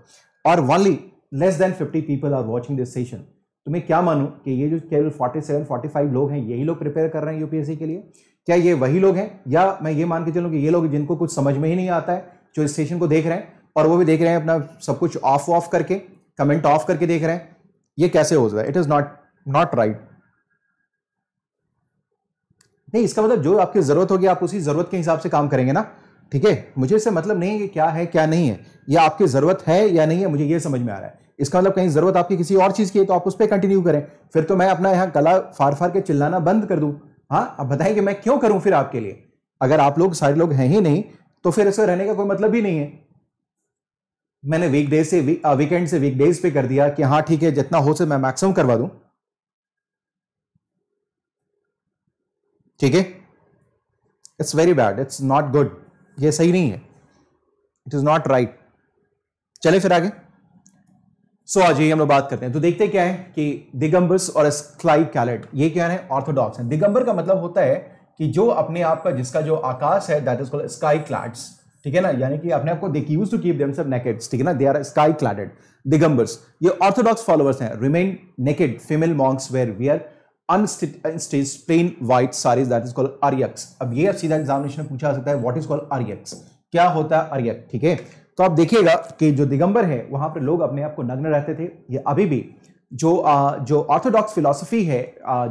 और only less than fifty people are watching this session तो मैं क्या मानूँ कि ये जो केवल फोर्टी सेवन फोर्टी फाइव लोग हैं यही लोग प्रिपेयर कर रहे हैं यूपीएससी के लिए क्या ये वही लोग हैं या मैं ये मान के चलूँ कि ये लोग जिनको कुछ समझ में ही नहीं आता है जो स्टेशन को देख रहे हैं और वो भी देख रहे हैं अपना सब कुछ ऑफ ऑफ करके कमेंट ऑफ करके देख रहे हैं ये कैसे हो जाए it is not not right नहीं इसका मतलब जो आपकी ज़रूरत होगी आप उसी ज़रूरत के हिसाब से काम करेंगे ना ठीक है मुझे इससे मतलब नहीं है कि क्या है क्या नहीं है या आपकी ज़रूरत है या नहीं है मुझे ये समझ में आ रहा है इसका मतलब कहीं ज़रूरत आपकी किसी और चीज़ की है तो आप उस पर कंटिन्यू करें फिर तो मैं अपना यहाँ गला फार फाड़ के चिल्लाना बंद कर दूं हाँ अब बताएं कि मैं क्यों करूं फिर आपके लिए अगर आप लोग सारे लोग हैं ही नहीं तो फिर इसमें रहने का कोई मतलब ही नहीं है मैंने वीकडे से वीकेंड uh, से वीकडेज पे कर दिया कि हाँ ठीक है जितना हो से मैं मैक्सिमम करवा दूं ठीक है it's very bad it's not good ये सही नहीं है इट इज नॉट राइट चले फिर आगे सो आज ये हम लोग बात करते हैं तो देखते क्या है कि दिगंबर्स और क्लाइव कैलेट ये क्या है ऑर्थोडॉक्स हैं दिगंबर का मतलब होता है कि जो अपने आप का जिसका जो आकाश है that is called sky clads ठीक है ना यानी कि अपने आपको देख यूज टू कीप देम सब नेकेड ठीक है ना they are sky cladded Digambaras ये ऑर्थोडॉक्स फॉलोअर्स हैं remain naked female monks were wear unstitched plain white saris that is called Aryikas अब ये सीधा एग्जामिनेशन में पूछा जा सकता है व्हाट इज कॉल्ड आर्यक्स क्या होता है आर्यक ठीक है तो आप देखिएगा कि जो दिगंबर है वहां पर लोग अपने आप को नग्न रहते थे ये अभी भी जो आ, जो ऑर्थोडॉक्स फिलोसफी है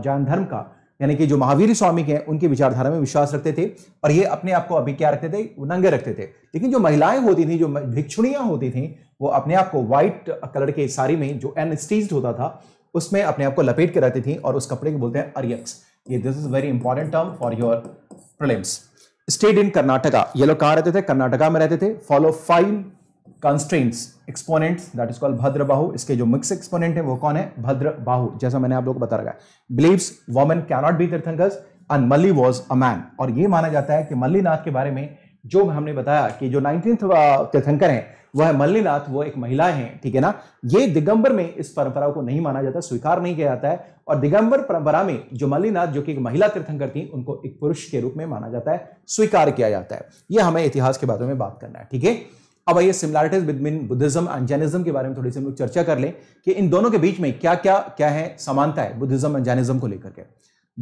जैन धर्म का यानी कि जो महावीर स्वामी के हैं उनकी विचारधारा में विश्वास रखते थे और ये अपने आप को अभी क्या रखते थे नंगे रखते थे लेकिन जो महिलाएं होती थी जो भिक्षुणियां होती थी वो अपने आप को व्हाइट कलर के साड़ी में जो एन होता था उसमें अपने आप को लपेट के रहती थी और उस कपड़े को बोलते हैं अरियक्स ये this is very important term for your prelims stayed in Karnataka ये लोग कहाँ रहते थे कर्नाटका में रहते थे follow five constraints exponents that is called Bhadrabahu इसके जो मिक्स एक्सपोनेंट है वो कौन है भद्र बाहू जैसा मैंने आप लोग को बता रखा है believes women cannot be Tirthankaras and Malli was a man और ये माना जाता है कि मल्लीनाथ के बारे में जो हमने बताया कि जो नाइनटीन तीर्थंकर uh, हैं वह मल्लीनाथ वो एक महिला है ठीक है ना ये दिगंबर में इस परंपरा को नहीं माना जाता स्वीकार नहीं किया जाता है और दिगंबर परंपरा में जो मल्लीनाथ जो कि एक महिला तीर्थंकर थी उनको एक पुरुष के रूप में माना जाता है स्वीकार किया जाता है यह हमें इतिहास के बारे में बात करना है ठीक है अब आइए similarities between Buddhism and Jainism के बारे में थोड़ी सी हम लोग चर्चा कर लें कि इन दोनों के बीच में क्या क्या क्या है समानता है बुद्धिज्म एंड जैनिज्म को लेकर के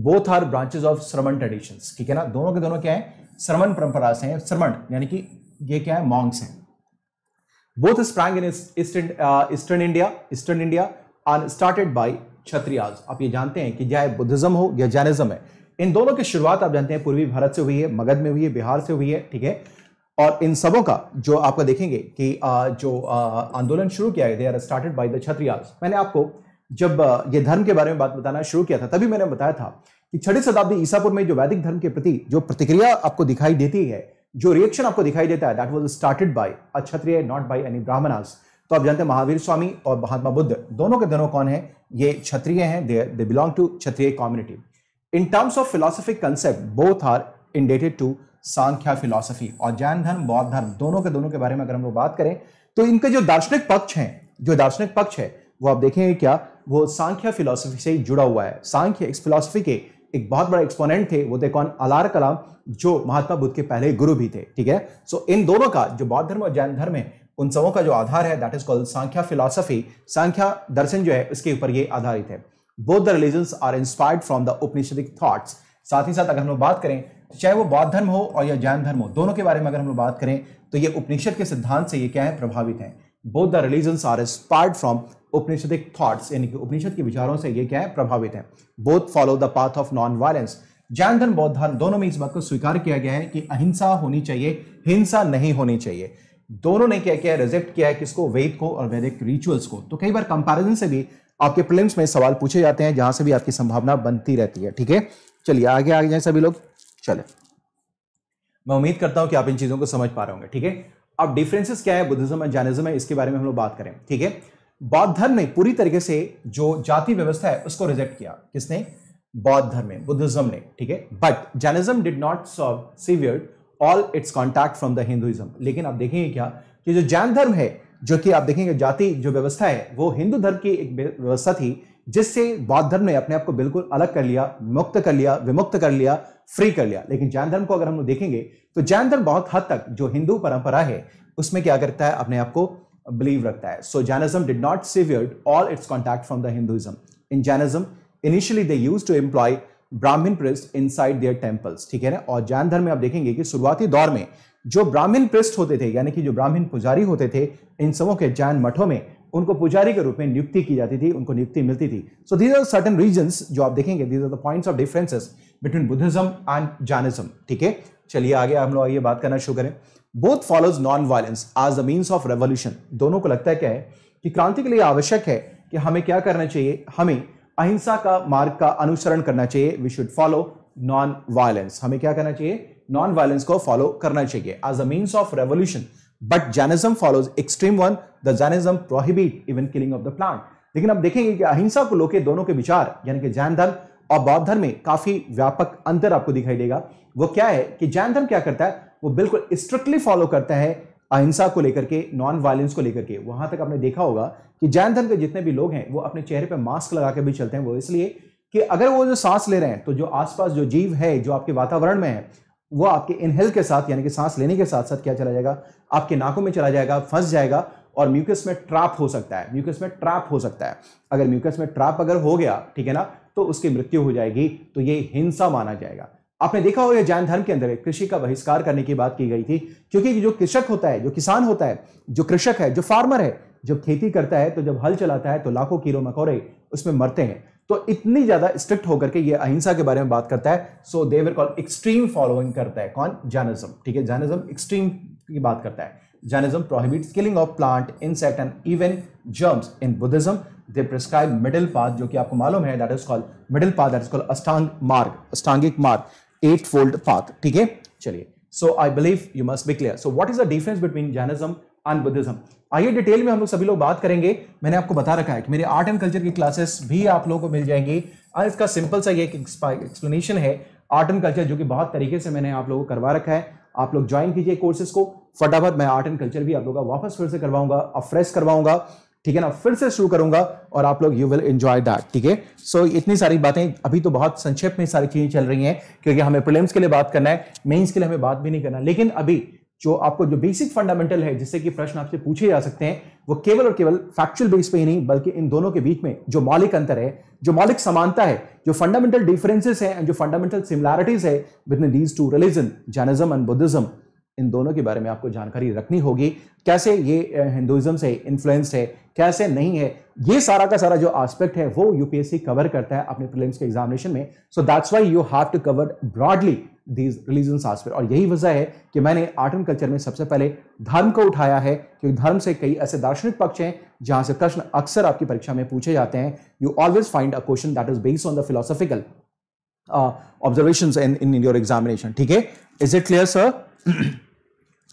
both are branches of Shramana tradition ठीक है ना दोनों के दोनों क्या है श्रमण परंपरा से हैं श्रमण यानी कि ये क्या है मॉन्ग्स हैं Both sprang in Eastern, uh, Eastern India, Eastern India and started by क्षत्रियाज आप ये जानते हैं कि चाहे बुद्धिज्म हो या जैनिज्म है इन दोनों की शुरुआत आप जानते हैं पूर्वी भारत से हुई है मगध में हुई है बिहार से हुई है ठीक है और इन सबों का जो आपको देखेंगे कि जो आंदोलन शुरू किया गया are started by the Kshatriyas मैंने आपको जब ये धर्म के बारे में बात बताना शुरू किया था तभी मैंने बताया था कि छठी शताब्दी ईसापुर में जो वैदिक धर्म के प्रति जो प्रतिक्रिया आपको दिखाई देती है जो रिएक्शन आपको दिखाई देता है that was started by a Kshatriya not by any Brahmanas तो आप जानते हैं महावीर स्वामी और महात्मा बुद्ध दोनों के दोनों कौन है ये क्षत्रिय हैं they they belong to Kshatriya community in terms of philosophic concept both are indebted to Samkhya philosophy और जैन धर्म बौद्ध धर्म दोनों के दोनों के बारे में अगर हम लोग बात करें तो इनके जो दार्शनिक पक्ष हैं जो दार्शनिक पक्ष है वो आप देखेंगे क्या वो सांख्या फिलोसफी से जुड़ा हुआ है सांख्य इस फिलोसफी के एक बहुत बड़ा एक्सपोनेंट थे वो थे कौन अलार कलाम जो महात्मा बुद्ध के पहले गुरु भी थे ठीक है सो इन दोनों का जो बौद्ध धर्म और जैन धर्म है उन सबों का जो आधार है that is called Samkhya philosophy Samkhya दर्शन जो है उसके ऊपर ये आधारित है both the religions are inspired from the Upanishadic thoughts साथ ही साथ अगर हम लोग बात करें चाहे वो बौद्ध धर्म हो और या जैन धर्म हो दोनों के बारे में अगर हम लोग बात करें तो ये उपनिषद के सिद्धांत से ये क्या है प्रभावित है both the religion are inspired from Upanishadic thoughts यानी कि उपनिषद के विचारों से ये क्या है प्रभावित है both follow the path of non violence Jain धर्म बौद्ध धर्म दोनों में इस बात को स्वीकार किया गया है कि अहिंसा होनी चाहिए हिंसा नहीं होनी चाहिए दोनों ने क्या किया रिजेक्ट किया है किसको वेद को और वैदिक रिचुअल्स को तो कई बार कंपैरिजन से भी आपके प्रिलिम्स में सवाल पूछे जाते हैं जहां से भी आपकी संभावना बनती रहती है ठीक है चलिए आगे आगे जाए सभी लोग चले मैं उम्मीद करता हूं कि आप इन चीजों को समझ पा रहे होंगे ठीक है अब डिफरेंसेस क्या है बुद्धिज्म और जैनिज्म है इसके बारे में हम लोग बात करें ठीक है बौद्ध धर्म ने पूरी तरीके से जो जाति व्यवस्था है उसको रिजेक्ट किया किसने बौद्ध धर्म ने बुद्धिज्म ने ठीक है but Jainism did not solve severe all its contact from the Hinduism लेकिन आप देखेंगे क्या कि जो जैन धर्म है जो कि आप देखेंगे जाति जो व्यवस्था है वो हिंदू धर्म की एक व्यवस्था थी जिससे बौद्ध धर्म ने अपने आप को बिल्कुल अलग कर लिया मुक्त कर लिया विमुक्त कर लिया फ्री कर लिया लेकिन जैन धर्म को अगर हम लोग देखेंगे तो जैन धर्म बहुत हद तक जो हिंदू परंपरा है उसमें क्या करता है अपने आप को बिलीव रखता है so Jainism did not severe all its contact from the Hinduism in Jainism initially they used to employ Brahmin priest inside their temples ठीक है ना और जैन धर्म में आप देखेंगे कि शुरुआती दौर में जो ब्राह्मण प्रिस्ट होते थे यानी कि जो ब्राह्मण पुजारी होते थे इन सबों के जैन मठों में उनको पुजारी के रूप में नियुक्ति की जाती थी उनको नियुक्ति मिलती थी so these are certain reason जो आप देखेंगे these are the points of differences between Buddhism and Jainism ठीक है चलिए आगे हम लोग आइए बात करना शुरू करें both follows non violence as the means of revolution दोनों को लगता है क्या है कि क्रांति के लिए आवश्यक है कि हमें क्या करना चाहिए हमें अहिंसा का मार्ग का अनुसरण करना चाहिए we should follow non violence हमें क्या करना चाहिए नॉन वायलेंस को फॉलो करना चाहिए as a means of revolution but Jainism follows extreme one the Jainism prohibit even killing of the plant लेकिन अब देखेंगे कि अहिंसा को लोके दोनों के विचार यानी कि जैन धर्म और बौद्ध धर्म में काफी व्यापक अंतर आपको दिखाई देगा वो क्या है कि जैन धर्म क्या करता है वो बिल्कुल स्ट्रिक्टली फॉलो करता है अहिंसा को लेकर के नॉन वायलेंस को लेकर के वहां तक आपने देखा होगा कि जैन धर्म के जितने भी लोग हैं वो अपने चेहरे पर मास्क लगा के भी चलते हैं वो इसलिए कि अगर वो जो सांस ले रहे हैं तो जो आसपास जो जीव है जो आपके वातावरण में है वो आपके इनहेल के साथ यानी कि सांस लेने के साथ साथ क्या चला जाएगा आपके नाकों में चला जाएगा फंस जाएगा और म्यूकस में ट्रैप हो सकता है म्यूकस में ट्रैप हो सकता है अगर म्यूकस में ट्रैप अगर हो गया ठीक है ना तो उसकी मृत्यु हो जाएगी तो ये हिंसा माना जाएगा आपने देखा होगा जैन धर्म के अंदर कृषि का बहिष्कार करने की बात की गई थी क्योंकि जो कृषक होता है जो किसान होता है जो कृषक है जो फार्मर है जब खेती करता है तो जब हल चलाता है तो लाखों कीड़ो मकोड़े उसमें मरते हैं तो इतनी ज्यादा स्ट्रिक्ट होकर के ये अहिंसा के बारे में बात करता है so they are call extreme following करता है कौन जैनिज्म ठीक है जैनिज्म एक्सट्रीम की बात करता है Jainism prohibit killing of plant insect and even germs in Buddhism they prescribe middle path जो कि आपको मालूम है that is called middle path that is called अष्टांग मार्ग अष्टांगिक मार्ग एट फोल्ड पाथ ठीक है चलिए so I believe you must be clear so what is the difference between Jainism and Buddhism आइए डिटेल में हम लोग सभी लोग बात करेंगे मैंने आपको बता रखा है कि मेरे आर्ट एंड कल्चर की क्लासेस भी आप लोगों को मिल जाएंगी और इसका सिंपल सा ये एक्सप्लेनेशन है आर्ट एंड कल्चर जो कि बहुत तरीके से मैंने आप लोगों को करवा रखा है आप लोग ज्वाइन कीजिए कोर्सेज को फटाफट मैं आर्ट एंड कल्चर भी आप लोगों का वापस फिर से करवाऊंगा अफ्रेश करवाऊंगा ठीक है ना फिर से शुरू करूंगा और आप लोग यू विल एंजॉय दैट ठीक है सो इतनी सारी बातें अभी तो बहुत संक्षेप में सारी चीजें चल रही हैं क्योंकि हमें प्रिलिम्स के लिए बात करना है मेंस के लिए हमें बात भी नहीं करना लेकिन अभी जो आपको जो बेसिक फंडामेंटल है जिससे कि प्रश्न आपसे पूछे जा सकते हैं वो केवल और केवल फैक्चुअल बेस पे ही नहीं बल्कि इन दोनों के बीच में जो मौलिक अंतर है जो मौलिक समानता है जो फंडामेंटल डिफरेंसेस है एंड जो फंडामेंटल सिमिलैरिटीज है between these two religion Jainism and Buddhism इन दोनों के बारे में आपको जानकारी रखनी होगी कैसे ये हिंदुज़म से इन्फ्लुएंस्ड है कैसे नहीं है ये सारा का सारा जो एस्पेक्ट है वो यूपीएससी कवर करता है अपने प्रीलिम्स के एग्जामिनेशन में so that's why you have to cover broadly these religion aspect और यही वजह है कि मैंने आर्ट एंड कल्चर में सबसे पहले धर्म को उठाया है क्योंकि धर्म से कई ऐसे दार्शनिक पक्ष हैं जहां से प्रश्न अक्सर आपकी परीक्षा में पूछे जाते हैं you always find a question that is based on the philosophical observation in in your examination ठीक है is it clear sir so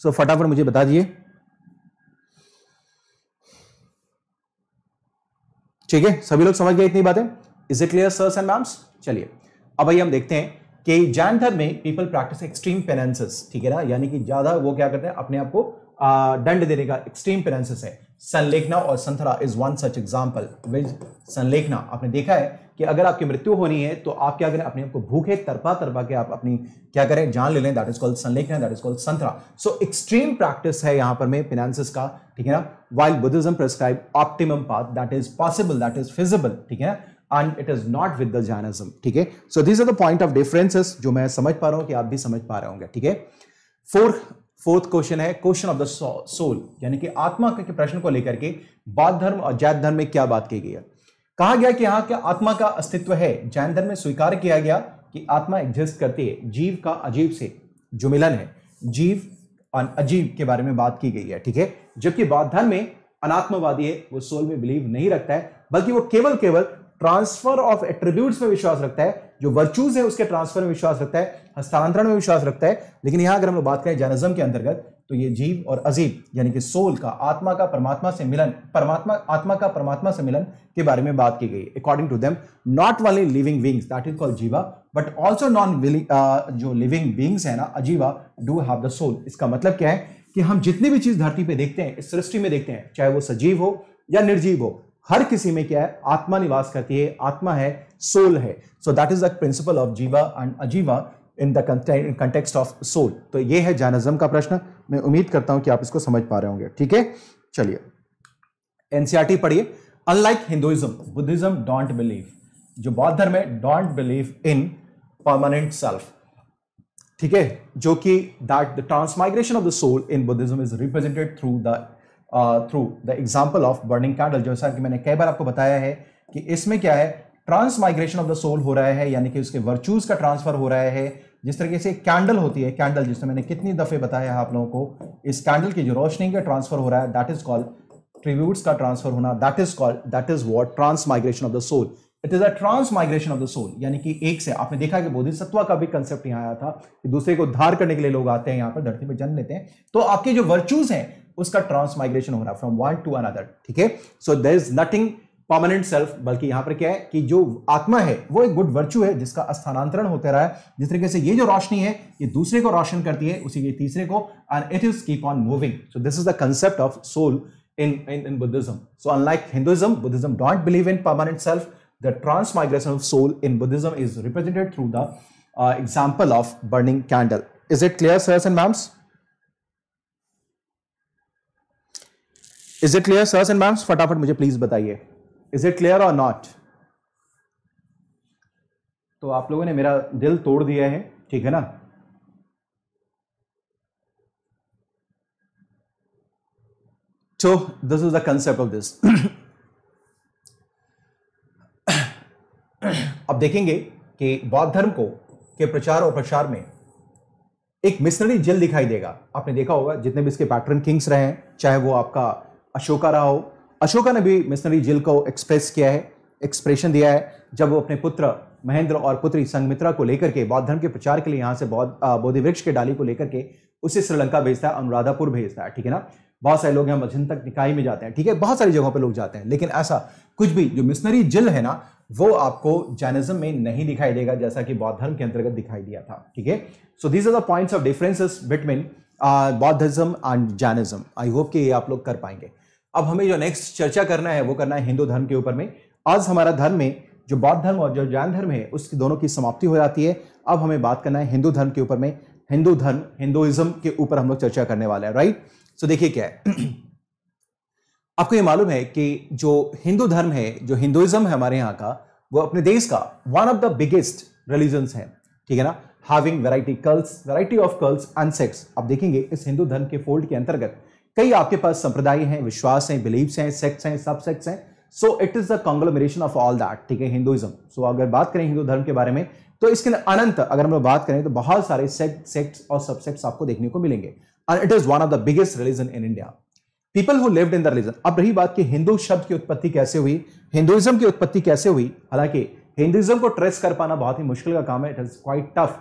so, फटाफट मुझे बता दिए ठीक है सभी लोग समझ गए इतनी बातें is it clear sirs and ma'ams चलिए अब भाई हम देखते हैं कि जैन धर्म में पीपल प्रैक्टिस एक्सट्रीम पेनेंसेस ठीक है ना यानी कि ज्यादा वो क्या करते हैं अपने आप को दंड देने का एक्सट्रीम पेनेंसेस है संलेखना और santhara is one such example विज संलेखना आपने देखा है कि अगर आपकी मृत्यु होनी है तो आप क्या करें अपने आप को भूखे तरपा तरपा के आप अपनी क्या करें जान ले लें that is called sallekhana that is called santhara so extreme practice है यहां पर में फिनेंसिस का ठीक है ना while Buddhism prescribe optimum path that is possible that is feasible ठीक है and it is not with the Jainism ठीक है so this are the point of differences जो मैं समझ पा रहा हूं कि आप भी समझ पा रहे होंगे ठीक है फोर फोर्थ क्वेश्चन है क्वेश्चन ऑफ द सोल यानी कि आत्मा के प्रश्न को लेकर के बाद धर्म और जैन धर्म में क्या बात की गई है कहा गया कि यहाँ क्या आत्मा का अस्तित्व है जैन धर्म में स्वीकार किया गया कि आत्मा एग्जिस्ट करती है जीव का अजीब से जो मिलन है जीव और अजीब के बारे में बात की गई है ठीक है जबकि बौद्ध धर्म में अनात्मवादी है वो सोल में बिलीव नहीं रखता है बल्कि वो केवल केवल ट्रांसफर ऑफ एट्रीब्यूट्स में विश्वास रखता है जो वर्चूज है उसके ट्रांसफर में विश्वास रखता है हस्तांतरण में विश्वास रखता है लेकिन यहां अगर हम लोग बात करें जैनिज्म के अंतर्गत तो ये जीव और अजीब यानी कि सोल का आत्मा का परमात्मा से मिलन परमात्मा आत्मा का परमात्मा से मिलन के बारे में बात की गई according to them not only living beings that is called jiva but also non जो लिविंग बींग्स है ना ajiva do have the soul इसका मतलब क्या है कि हम जितनी भी चीज धरती पे देखते हैं इस सृष्टि में देखते हैं चाहे वो सजीव हो या निर्जीव हो हर किसी में क्या है आत्मा निवास करती है आत्मा है सोल है so that is the principle of jiva and ajiva in the context of soul तो ये है जैनिज्म का प्रश्न मैं उम्मीद करता हूं कि आप इसको समझ पा रहे होंगे ठीक है चलिए एनसीआरटी e पढ़िए unlike Hinduism Buddhism don't believe जो बौद्ध धर्म है don't believe in permanent self ठीक है जो कि that the transmigration of the soul in Buddhism is represented through the through the example of burning candle जैसा कि मैंने कई बार आपको बताया है कि इसमें क्या है ट्रांसमाइग्रेशन ऑफ द सोल हो रहा है यानी कि उसके वर्चूज का ट्रांसफर हो रहा है जिस तरीके से कैंडल होती है कैंडल जिसमें मैंने कितनी दफे बताया आप लोगों को इस कैंडल की जो रोशनी का ट्रांसफर हो रहा है दैट इज कॉल्ड ट्रिब्यूट्स का ट्रांसफर होना that is called that is what transmigration of the soul it is a transmigration of the soul यानी कि एक से आपने देखा कि बोधिसत्व का भी कंसेप्ट यहाँ आया था कि दूसरे को धार करने के लिए लोग आते हैं यहाँ पर धरती पर जन्म लेते हैं तो आपके जो वर्चूज हैं उसका ट्रांसमाइग्रेशन हो रहा है फ्रॉम वन टू अनदर ठीक है so there is nothing permanent self बल्कि यहां पर क्या है कि जो आत्मा है वो एक गुड वर्च्यू है जिसका स्थानांतरण होता रहा है जिस तरीके से ये जो रोशनी है ये दूसरे को रोशन करती है उसी के तीसरे को and it is keep on moving so this is the concept of soul in in in Buddhism so unlike Hinduism Buddhism don't believe in permanent self the transmigration of soul in Buddhism is represented through the example of burning candle is it clear sirs and ma'ams is it clear sirs and ma'ams फटाफट मुझे please बताइए is it clear और not तो आप लोगों ने मेरा दिल तोड़ दिया है ठीक है ना So this is the concept of this अब देखेंगे कि बौद्ध धर्म को के प्रचार और प्रसार में एक मिशनरी जल दिखाई देगा आपने देखा होगा जितने भी इसके पैटर्न किंग्स रहे हैं चाहे वो आपका अशोका रहा हो अशोका ने भी मिशनरी जिल को एक्सप्रेस किया है एक्सप्रेशन दिया है जब वो अपने पुत्र महेंद्र और पुत्री संगमित्रा को लेकर के बौद्ध धर्म के प्रचार के लिए यहाँ से बौद्ध बोधि वृक्ष के डाली को लेकर के उसे श्रीलंका भेजता है अनुराधापुर भेजता है ठीक है ना बहुत सारे लोग यहाँ मध्यंतक निकाय में जाते हैं ठीक है बहुत सारी जगहों पर लोग जाते हैं लेकिन ऐसा कुछ भी जो मिशनरी जिल है ना वो आपको जैनिज्म में नहीं दिखाई देगा जैसा कि बौद्ध धर्म के अंतर्गत दिखाई दिया था ठीक है so these are the points of differences between Buddhism and Jainism I hope कि ये आप लोग कर पाएंगे अब हमें जो नेक्स्ट चर्चा करना है वो करना है हिंदू धर्म के ऊपर में आज हमारा धर्म में जो बौद्ध धर्म और जो जैन धर्म है उसकी दोनों की समाप्ति हो जाती है अब हमें बात करना है हिंदू धर्म के ऊपर में हिंदू धर्म हिंदुइज्म के ऊपर हम लोग चर्चा करने वाले हैं राइट सो देखिए क्या है आपको ये मालूम है कि जो हिंदू धर्म है जो हिंदुइज्म है हमारे यहाँ का वो अपने देश का one of the biggest religions है ठीक है ना having variety cults variety of cults and sects आप देखेंगे इस हिंदू धर्म के फोल्ड के अंतर्गत कई आपके पास संप्रदाय हैं विश्वास हैं बिलीव्स हैं सेक्ट्स हैं सब सेक्ट्स हैं so it is the conglomeration of all that ठीक है हिंदुइज्म सो अगर बात करें हिंदू धर्म के बारे में तो इसके अनंत अगर हम लोग बात करें तो बहुत सारे सेक्ट सेक्ट्स और सबसेक्ट्स आपको देखने को मिलेंगे and it is one of the biggest religion in India people who lived in the religion अब रही बात की हिंदू शब्द की उत्पत्ति कैसे हुई हिंदुइज्म की उत्पत्ति कैसे हुई हालांकि हिंदुइज्म को ट्रेस कर पाना बहुत ही मुश्किल का काम है it is quite tough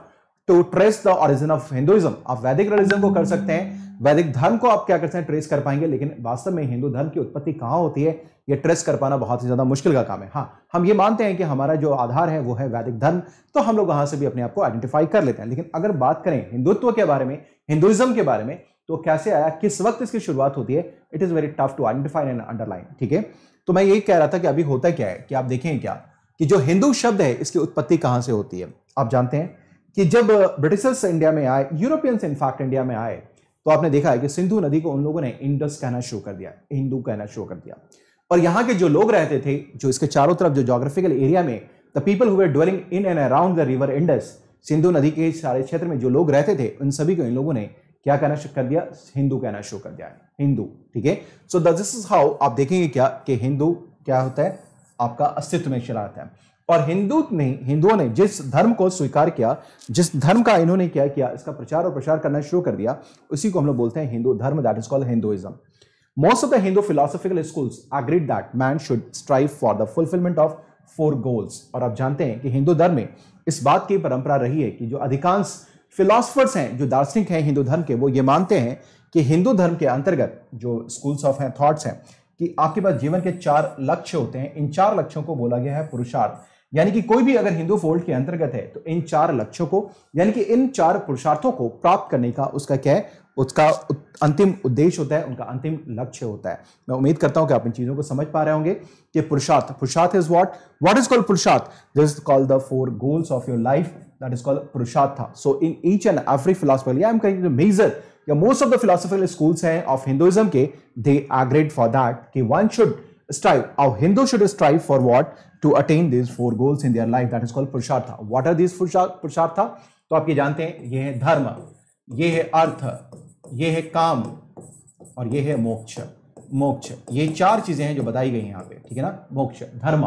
to trace the origin of Hinduism आप वैदिक रिलीजन को कर सकते हैं वैदिक धर्म को आप क्या कर सकते हैं ट्रेस कर पाएंगे लेकिन वास्तव में हिंदू धर्म की उत्पत्ति कहाँ होती है ये ट्रेस कर पाना बहुत ही ज्यादा मुश्किल का काम है हाँ हम ये मानते हैं कि हमारा जो आधार है वो है वैदिक धर्म तो हम लोग वहां से भी अपने आप को आइडेंटिफाई कर लेते हैं लेकिन अगर बात करें हिंदुत्व के बारे में हिंदुइज्म के बारे में तो कैसे आया किस वक्त इसकी शुरुआत होती है it is very tough to identify and underline ठीक है तो मैं यही कह रहा था कि अभी होता क्या है कि आप देखें क्या कि जो हिंदू शब्द है इसकी उत्पत्ति कहां से होती है आप जानते हैं कि जब ब्रिटिशर्स इंडिया में आए यूरोपियंस इनफैक्ट इंडिया में आए तो आपने देखा है कि सिंधु नदी को उन लोगों ने इंडस कहना शुरू कर दिया हिंदू कहना शुरू कर दिया और यहाँ के जो लोग रहते थे जो इसके चारों तरफ जो जोग्राफिकल एरिया में the people who dwelling in and around the river Indus Sindhu नदी के सारे क्षेत्र में जो लोग रहते थे उन सभी को इन लोगों ने क्या कहना शुरू कर दिया हिंदू कहना शुरू कर दिया हिंदू ठीक है सो दिस इज हाउ आप देखेंगे क्या कि हिंदू क्या होता है आपका अस्तित्व में चला आता है और हिंदू ने हिंदुओं ने जिस धर्म को स्वीकार किया जिस धर्म का इन्होंने क्या किया इसका प्रचार और प्रसार करना शुरू कर दिया उसी को हम लोग बोलते हैं हिंदू धर्म that is called Hinduism most of the Hindu philosophical schools agreed that man should strive for the fulfilment of four goals और आप जानते हैं कि हिंदू धर्म में इस बात की परंपरा रही है कि जो अधिकांश फिलोसफर्स हैं जो दार्शनिक हैं हिंदू धर्म के वो ये मानते हैं कि हिंदू धर्म के अंतर्गत जो स्कूल्स ऑफ हैं थॉट्स हैं कि आपके पास जीवन के चार लक्ष्य होते हैं इन चार लक्ष्यों को बोला गया है पुरुषार्थ यानी कि कोई भी अगर हिंदू फोल्ड के अंतर्गत है तो इन चार लक्ष्यों को यानी कि इन चार पुरुषार्थों को प्राप्त करने का उसका क्या है उसका अंतिम उद्देश्य होता है उनका अंतिम लक्ष्य होता है मैं उम्मीद करता हूं कि आप इन चीजों को समझ पा रहे होंगे कि purushartha purushartha is what what is called purushartha this is called the four goals of your life is is purushartha था so in each and every philosophy I am कहीं मेजर या most of the philosophical schools हैं ऑफ हिंदुइज्म के they agreed for that कि one should strive. Our Hindus should strive for what? To attain these four goals in their life. That is called Purushartha. What are these Purushartha? तो आप ये जानते हैं ये है धर्म ये है अर्थ ये है काम और ये है मोक्ष मोक्ष ये चार चीजें हैं जो बताई गई हैं यहाँ पे ठीक है ना मोक्ष धर्म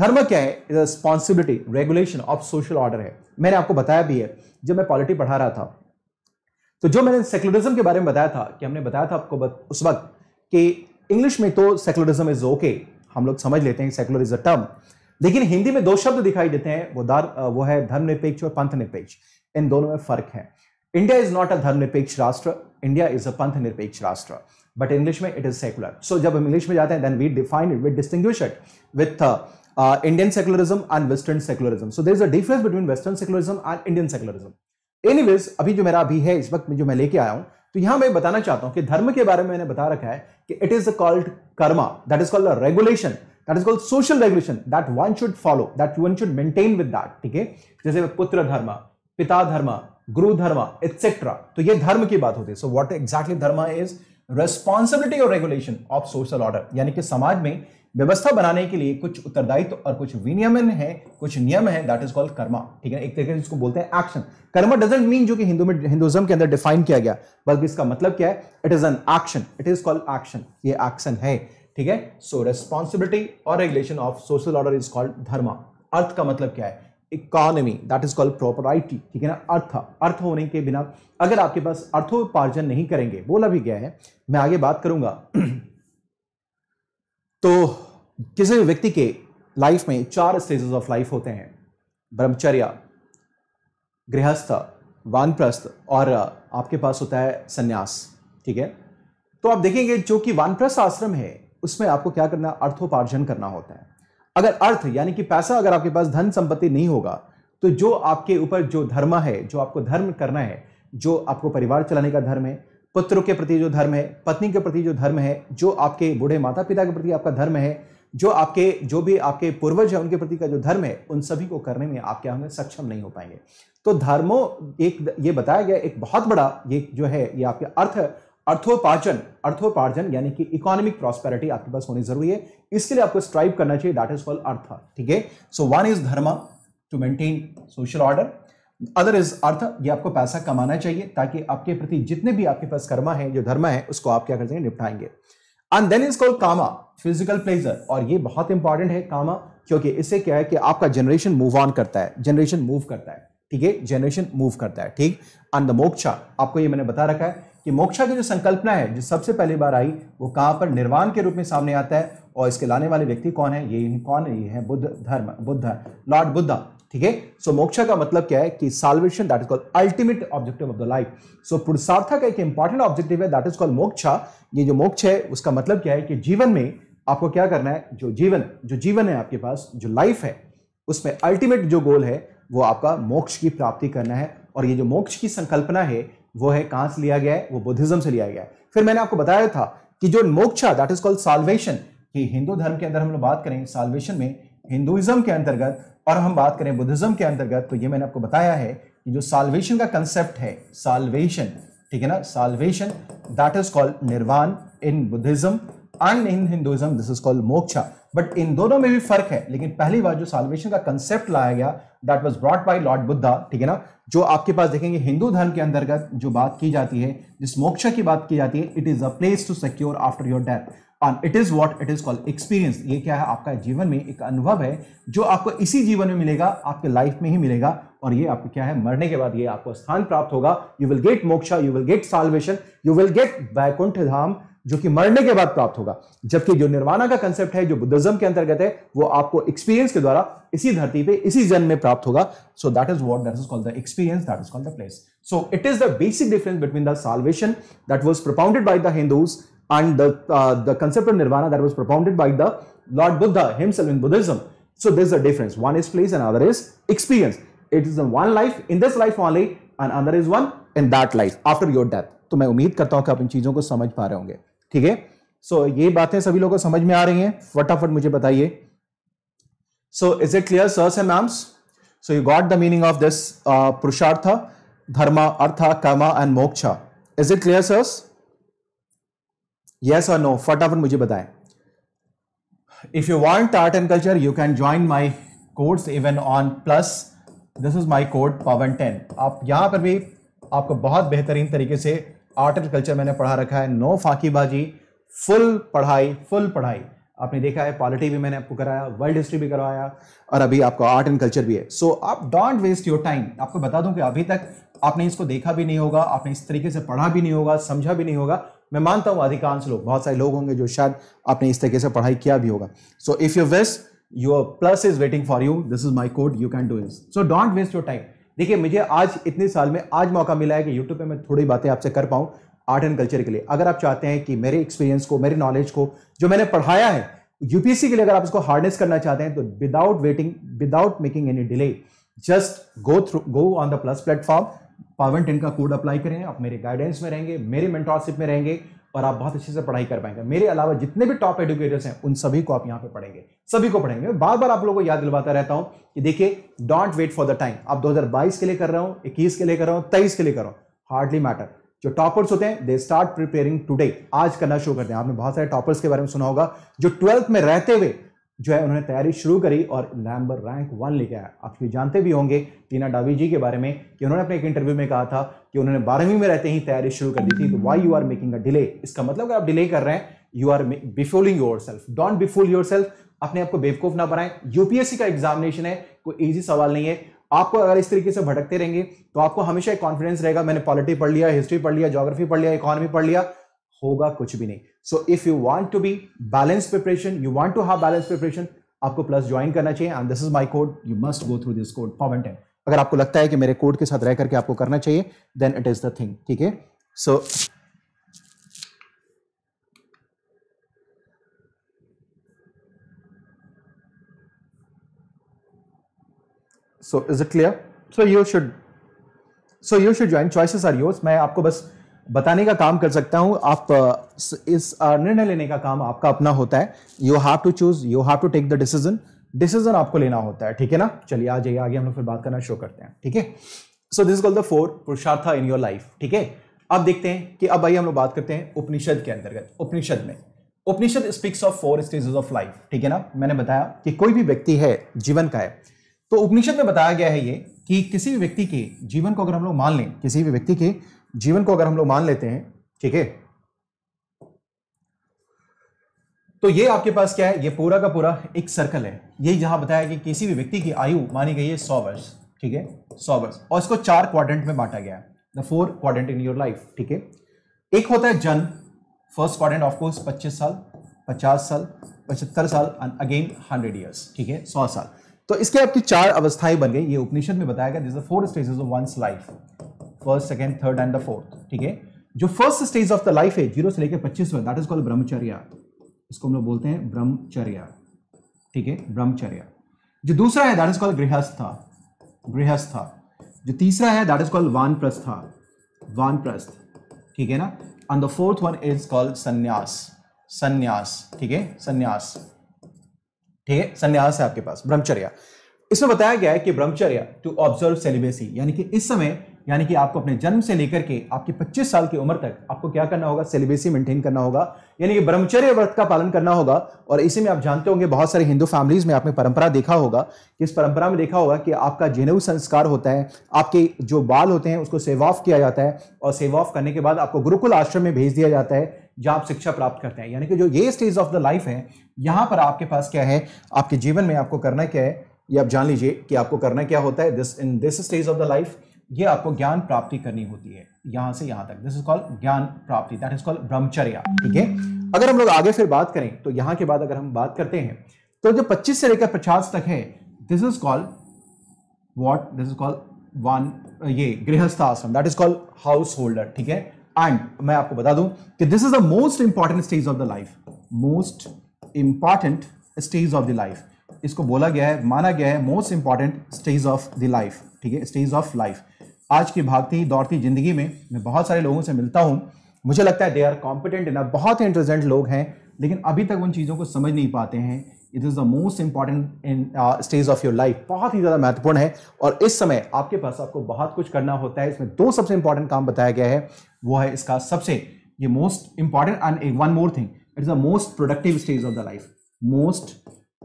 धर्म क्या है responsibility regulation of social order है मैंने आपको बताया भी है जब मैं पॉलिटी पढ़ा रहा था तो जो मैंने सेक्युलरिज्म के बारे में बताया था कि हमने बताया था आपको उस वक्त कि इंग्लिश में तो सेकुलरिज्म इज ओके हम लोग समझ लेते हैं सेकुलर इज अ टर्म लेकिन हिंदी में दो शब्द दिखाई देते हैं वो दार वो है धर्मनिरपेक्ष और पंथ निरपेक्ष इन दोनों में फर्क है इंडिया इज नॉट अ धर्मनिरपेक्ष राष्ट्र इंडिया इज अ पंथ निरपेक्ष राष्ट्र बट इंग्लिश में इट इज सेकुलर सो जब हम इंग्लिश में जाते हैं then we define it with distinguish it with Indian secularism and western secularism. So there is a difference between Western secularism and Indian secularism. Anyways, अभी जो मेरा अभी है इस वक्त में जो मैं लेके आया हूँ तो यहां मैं बताना चाहता हूं कि धर्म के बारे में मैंने बता रखा है कि it is called karma that is called regulation that is called social regulation that one should follow that one should maintain with that ठीक है जैसे पुत्र धर्म पिता धर्म गुरु धर्म एक्सेट्रा तो ये धर्म की बात होती है so what exactly dharma is responsibility और रेगुलेशन ऑफ सोशल ऑर्डर यानी कि समाज में व्यवस्था बनाने के लिए कुछ उत्तरदायित्व और कुछ विनियमन है कुछ नियम है दैट इज कॉल्ड कर्मा ठीक है एक तरीके से इसको बोलते हैं एक्शन कर्मा डजेंट मीन जो कि हिंदू में हिंदुज्म के अंदर डिफाइन किया गया बल्कि इसका मतलब क्या है it is an action it is called action ये एक्शन है ठीक है सो रेस्पॉन्सिबिलिटी और regulation of social order is called dharma अर्थ का मतलब क्या है economy that is called property ठीक है ना अर्थ अर्थ होने के बिना अगर आपके पास अर्थोपार्जन नहीं करेंगे बोला भी गया है मैं आगे बात करूंगा तो किसी भी व्यक्ति के लाइफ में चार स्टेजेस ऑफ लाइफ होते हैं ब्रह्मचर्या गृहस्थ वानप्रस्थ और आपके पास होता है सन्यास ठीक है तो आप देखेंगे जो कि वानप्रस्थ आश्रम है उसमें आपको क्या करना अर्थोपार्जन करना होता है अगर अर्थ यानी कि पैसा अगर आपके पास धन संपत्ति नहीं होगा तो जो आपके ऊपर जो धर्म है जो आपको धर्म करना है जो आपको परिवार चलाने का धर्म है पुत्र के प्रति जो धर्म है पत्नी के प्रति जो धर्म है जो आपके बूढ़े माता पिता के प्रति आपका धर्म है जो आपके जो भी आपके पूर्वज हैं उनके प्रति का जो धर्म है उन सभी को करने में आप क्या होंगे सक्षम नहीं हो पाएंगे तो धर्मों एक ये बताया गया एक बहुत बड़ा ये जो है ये आपके अर्थ अर्थोपार्जन अर्थोपार्जन यानी कि इकोनॉमिक प्रॉस्पेरिटी आपके पास होनी जरूरी है इसके लिए आपको स्ट्राइव करना चाहिए दैट इज कॉल अर्थ ठीक है so one is dharma to maintain social order other is artha ये आपको पैसा कमाना चाहिए ताकि आपके प्रति जितने भी आपके पास कर्मा है जो धर्म है उसको आप क्या कर देंगे निपटाएंगे and then is called kama physical pleasure और ये बहुत इंपॉर्टेंट है कामा क्योंकि इससे क्या है कि आपका जनरेशन मूव ऑन करता है जनरेशन मूव करता है ठीक है जनरेशन मूव करता है ठीक एंड द मोक्षा आपको ये मैंने बता रखा है कि मोक्षा की जो संकल्पना है जो सबसे पहली बार आई वो कहां पर निर्वाण के रूप में सामने आता है और इसके लाने वाले व्यक्ति कौन है ये कौन है ये है बुद्ध धर्म बुद्ध लॉर्ड बुद्धा ठीक है सो मोक्ष का मतलब क्या है कि salvation that is called ultimate objective of the life so पुरुषार्थ का एक इंपॉर्टेंट ऑब्जेक्टिव है दैट इज कॉल्ड मोक्षा ये जो मोक्ष है उसका मतलब क्या है कि जीवन में आपको क्या करना है जो जीवन जो जीवन है आपके पास जो लाइफ है उसमें अल्टीमेट जो गोल है वो आपका मोक्ष की प्राप्ति करना है और ये जो मोक्ष की संकल्पना है वो है कहां से लिया गया है वो बुद्धिज्म से लिया गया है फिर मैंने आपको बताया था कि जो moksha that is called salvation कि हिंदू धर्म के अंदर हम लोग बात करें साल्वेशन में हिंदुइज्म के अंतर्गत और हम बात करें बुद्धिज्म के अंतर्गत तो ये मैंने आपको बताया है कि जो साल्वेशन का कंसेप्ट है साल्वेशन ठीक है ना solvation that is called nirvana in Buddhism and in Hinduism this is called moksha but इन दोनों में भी फर्क है लेकिन पहली बार जो साल्वेशन का कंसेप्ट लाया गया that was brought by Lord Buddha ठीक है ना जो आपके पास देखेंगे हिंदू धर्म के अंतर्गत जो बात की जाती है जिस मोक्षा की बात की जाती है it is a place to secure after your death it is what it is called experience ये क्या है आपका जीवन में एक अनुभव है जो आपको इसी जीवन में मिलेगा आपके लाइफ में ही मिलेगा और ये आपको क्या है मरने के बाद ये आपको स्थान प्राप्त होगा you will get moksha you will get salvation you will get Vaikuntha Dham जो कि मरने के बाद प्राप्त होगा जबकि जो निर्वाणा का कंसेप्ट है जो बुद्धिज्म के अंतर्गत है वो आपको एक्सपीरियंस के द्वारा इसी धरती पे इसी जन्म में प्राप्त होगा so that is what that is called the experience that is called the place so it is the basic difference between the salvation that was propounded by the Hindus and the uh, the concept of nirvana that was propounded by the Lord Buddha himself in Buddhism. So there's a difference. One is place, and other is experience. It is in one life, in this life only, and another is one in that life after your death. to मैं ummeed karta hu ki aap in cheezon ko samajh pa rahe honge theek hai so so, ये बातें सभी लोगों को समझ में आ रही हैं फटाफट bataiye so is it clear sir and ma'ams so you got the meaning of this uh, purushartha dharma artha kama and moksha is it clear sirs yes और नो फटाफट मुझे बताएं if you want art and culture you can join my course even on plus this is my code Pawan ten आप यहां पर भी आपको बहुत बेहतरीन तरीके से आर्ट एंड कल्चर मैंने पढ़ा रखा है नो फाकीबाजी फुल पढ़ाई फुल पढ़ाई आपने देखा है पॉलिटी भी मैंने आपको कराया वर्ल्ड हिस्ट्री भी करवाया और अभी आपको आर्ट एंड कल्चर भी है सो so, आप डोंट वेस्ट योर टाइम आपको बता दूं कि अभी तक आपने इसको देखा भी नहीं होगा आपने इस तरीके से पढ़ा भी नहीं होगा समझा भी नहीं होगा मैं मानता हूं अधिकांश लोग बहुत सारे लोग होंगे जो शायद आपने इस तरीके से पढ़ाई किया भी होगा so if you wish your plus is waiting for you this is my code you can do this so don't waste your time देखिए मुझे आज इतने साल में आज मौका मिला है कि यूट्यूब पे मैं थोड़ी बातें आपसे कर पाऊँ आर्ट एंड कल्चर के लिए अगर आप चाहते हैं कि मेरे एक्सपीरियंस को मेरे नॉलेज को जो मैंने पढ़ाया है यूपीएससी के लिए अगर आप इसको हार्डनेस करना चाहते हैं तो without waiting without making any delay just go through go on the plus platform Pawan ten का कोड अप्लाई करें आप मेरे गाइडेंस में रहेंगे मेरे मेंटोरशिप में रहेंगे और आप बहुत अच्छे से पढ़ाई कर पाएंगे मेरे अलावा जितने भी टॉप एडुकेटर्स हैं उन सभी को आप यहाँ पे पढ़ेंगे सभी को पढ़ेंगे बार बार आप लोगों को याद दिलवाता रहता हूँ कि देखिए don't wait for the time आप 2022 के लिए कर रहा हूँ इक्कीस के लिए कर रहा हूँ तेईस के लिए कर रहा हूँ हार्डली मैटर जो टॉपर्स होते हैं दे स्टार्ट प्रिपेयरिंग टूडे आज करना शुरू करते हैं आपने बहुत सारे टॉपर्स के बारे में सुना होगा जो ट्वेल्थ में रहते हुए जो है उन्होंने तैयारी शुरू करी और लैम्बर रैंक वन लेके आया आप ये जानते भी होंगे टीना डावी जी के बारे में कि उन्होंने अपने एक इंटरव्यू में कहा था कि उन्होंने बारहवीं में रहते ही तैयारी शुरू कर दी थी तो why you are making a delay इसका मतलब आप डिले कर रहे हैं you are befooling yourself don't befool yourself अपने आपको बेवकूफ ना बनाएं यूपीएससी का एग्जामिनेशन है कोई ईजी सवाल नहीं है आपको अगर इस तरीके से भटकते रहेंगे तो आपको हमेशा एक कॉन्फिडेंस रहेगा मैंने पॉलिटी पढ़ लिया हिस्ट्री पढ़ लिया जोग्राफी पढ़ लिया इकोनॉमी पढ़ लिया होगा कुछ भी नहीं so if you want to be balance preparation you want to have balance preparation आपको प्लस ज्वाइन करना चाहिए and this is my code you must go through this code form ten अगर आपको लगता है कि मेरे कोड के साथ रह करके आपको करना चाहिए then it is the thing ठीक है so so is it clear so you should so you should join choices are yours मैं आपको बस बताने का काम कर सकता हूं आप इस निर्णय लेने का काम आपका अपना होता है you have to choose you have to take the decision decision आपको लेना होता है ठीक है ना चलिए आ जाइए आगे हम लोग फिर बात करना शुरू करते हैं ठीक है so this call the four purushartha in your life ठीक है अब देखते हैं कि अब आइए हम लोग बात करते हैं उपनिषद के अंतर्गत उपनिषद में Upanishad speaks of four stages of life ठीक है ना मैंने बताया कि कोई भी व्यक्ति है जीवन का है तो उपनिषद में बताया गया है ये कि किसी भी व्यक्ति के जीवन को अगर हम लोग मान लें किसी भी व्यक्ति के जीवन को अगर हम लोग मान लेते हैं ठीक है तो ये आपके पास क्या है ये पूरा का पूरा एक सर्कल है यही जहां बताया कि किसी भी व्यक्ति की आयु मानी गई है सौ वर्ष ठीक है सौ वर्ष और इसको चार क्वाड्रेंट में बांटा गया the four quadrant in your life ठीक है एक होता है जन्म फर्स्ट क्वाड्रेंट ऑफ कोर्स 25 साल 50 साल पचहत्तर साल एंड अगेन 100 इयर्स ठीक है सौ साल तो इसके आपकी तो चार अवस्थाएं बन गई ये उपनिषद में बताया गया this the four stages of one's life first second third and the fourth ठीक है जो first stage of the life है जीरो से लेकर पच्चीसवें दैट इज कॉल्ड ब्रह्मचर्या इसको हम लोग बोलते हैं ब्रह्मचर्या ठीक है ब्रह्मचर्या जो दूसरा है दैट इज कॉल्ड गृहस्थ गृहस्था जो तीसरा है दैट इज कॉल्ड वानप्रस्था वानप्रस्थ ठीक है ना and the fourth one is called sannyasa sannyasa ठीक है संन्यास ठीक है संन्यास है आपके पास ब्रह्मचर्या इसमें बताया गया है कि ब्रह्मचर्या टू ऑब्जर्व सेलिबेसी यानी कि इस समय यानी कि आपको अपने जन्म से लेकर के आपकी 25 साल की उम्र तक आपको क्या करना होगा सेलिबेसी मेंटेन करना होगा यानी कि ब्रह्मचर्य व्रत का पालन करना होगा और इसी में आप जानते होंगे बहुत सारे हिंदू फैमिलीज में आपने परंपरा देखा होगा कि इस परंपरा में देखा होगा कि आपका जेनेऊ संस्कार होता है आपके जो बाल होते हैं उसको सेव ऑफ किया जाता है और सेव ऑफ करने के बाद आपको गुरुकुल आश्रम में भेज दिया जाता है जहाँ आप शिक्षा प्राप्त करते हैं यानी कि जो ये स्टेज ऑफ द लाइफ है यहाँ पर आपके पास क्या है आपके जीवन में आपको करना क्या है ये आप जान लीजिए कि आपको करना क्या होता है this in this stage of the life ये आपको ज्ञान प्राप्ति करनी होती है यहां से यहां तक दिस इज कॉल्ड ज्ञान प्राप्ति दैट इज कॉल्ड ब्रह्मचर्या ठीक है अगर हम लोग आगे फिर बात करें तो यहां के बाद अगर हम बात करते हैं तो जो 25 से लेकर 50 तक है this is called what this is called one ये गृहस्थ आश्रम that is called householder ठीक है एंड मैं आपको बता दूं कि this is the most important stage of the life most important stage of the life इसको बोला गया है माना गया है most important stage of the life ठीक है स्टेज ऑफ लाइफ आज की भागती दौड़ती जिंदगी में मैं बहुत सारे लोगों से मिलता हूँ मुझे लगता है दे आर कॉम्पिटेंट इन बहुत ही इंटेलिजेंट लोग हैं लेकिन अभी तक उन चीज़ों को समझ नहीं पाते हैं it is the most important in stage of your life बहुत ही ज़्यादा महत्वपूर्ण है और इस समय आपके पास आपको बहुत कुछ करना होता है इसमें दो सबसे इंपॉर्टेंट काम बताया गया है वो है इसका सबसे ये most important and a one more thing it is the most productive stage of the life most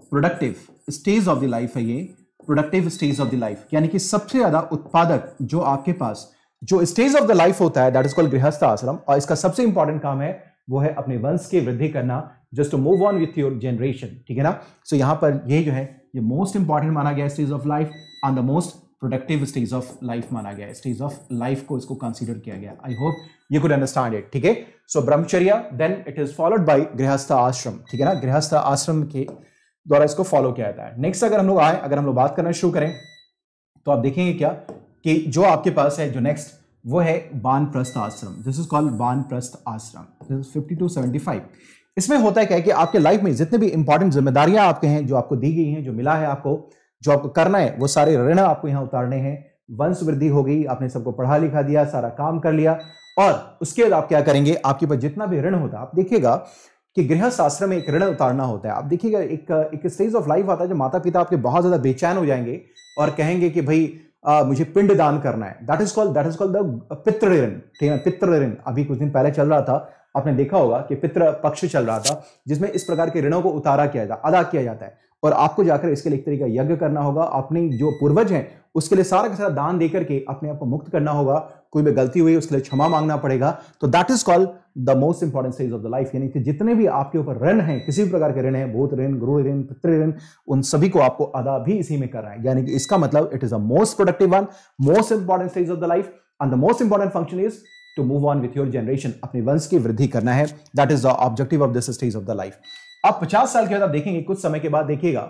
productive stage of the life है ये productive stage of the life यानी कि सबसे ज्यादा उत्पादक जो आपके पास जो स्टेज ऑफ द लाइफ होता है दैट इज कॉल्ड गृहस्थ आश्रम और इसका सबसे इंपॉर्टेंट काम है वो है अपने वंश की वृद्धि करना just to move on with your generation ठीक है ना सो so, यहां पर ये जो है ये मोस्ट इंपॉर्टेंट माना गया stage of life on the most productive stage of life माना गया स्टेज ऑफ लाइफ को इसको कंसीडर किया गया I hope you could understand it ठीक है so brahmacharya then it is followed by grihastha ashram ठीक है ना गृहस्थ आश्रम के द्वारा इसको फॉलो किया जाता है नेक्स्ट अगर हम लोग आए अगर हम लोग बात करना शुरू करें तो आप देखेंगे क्या कि जो आपके पास है जो नेक्स्ट वो है बानप्रस्थ ashram this is called vanaprastha ashram this is fifty to seventy five इसमें होता है क्या है कि आपके लाइफ में जितने भी इंपॉर्टेंट जिम्मेदारियां आपके हैं जो आपको दी गई हैं जो मिला है आपको जो आपको करना है वो सारे ऋण आपको यहाँ उतारने हैं वंश वृद्धि हो गई आपने सबको पढ़ा लिखा दिया सारा काम कर लिया और उसके बाद आप क्या करेंगे आपके पास जितना भी ऋण होता है आप देखिएगा कि गृहस्थ आश्रम में एक ऋण उतारना होता है आप देखिएगा एक एक स्टेज ऑफ लाइफ आता है जब माता पिता आपके बहुत ज़्यादा बेचैन हो जाएंगे और कहेंगे कि भाई आ, मुझे पिंड दान करना है that is called that is called the pitru rin ठीक है पितृ ऋण अभी कुछ दिन पहले चल रहा था आपने देखा होगा कि पितृ पक्ष चल रहा था जिसमें इस प्रकार के ऋणों को उतारा किया जाता अदा किया जाता है और आपको जाकर इसके लिए एक तरीका यज्ञ करना होगा अपने जो पूर्वज हैं उसके लिए सारा का सारा दान देकर के अपने आप को मुक्त करना होगा कोई भी गलती हुई उसके लिए क्षमा मांगना पड़ेगा तो that is called the most important stage of the life यानी कि जितने भी आपके ऊपर ऋण हैं किसी भी प्रकार के ऋण है भूत ऋण गुरु ऋण पितृ ऋण उन सभी को आपको अदा भी इसी में करना है यानी कि इसका मतलब it is the most productive one most important stage of the life and the most important function is to move on with your generation अपने वंश की वृद्धि करना है that is the objective of this stage of the life आप पचास साल के बाद आप देखेंगे कुछ समय के बाद देखिएगा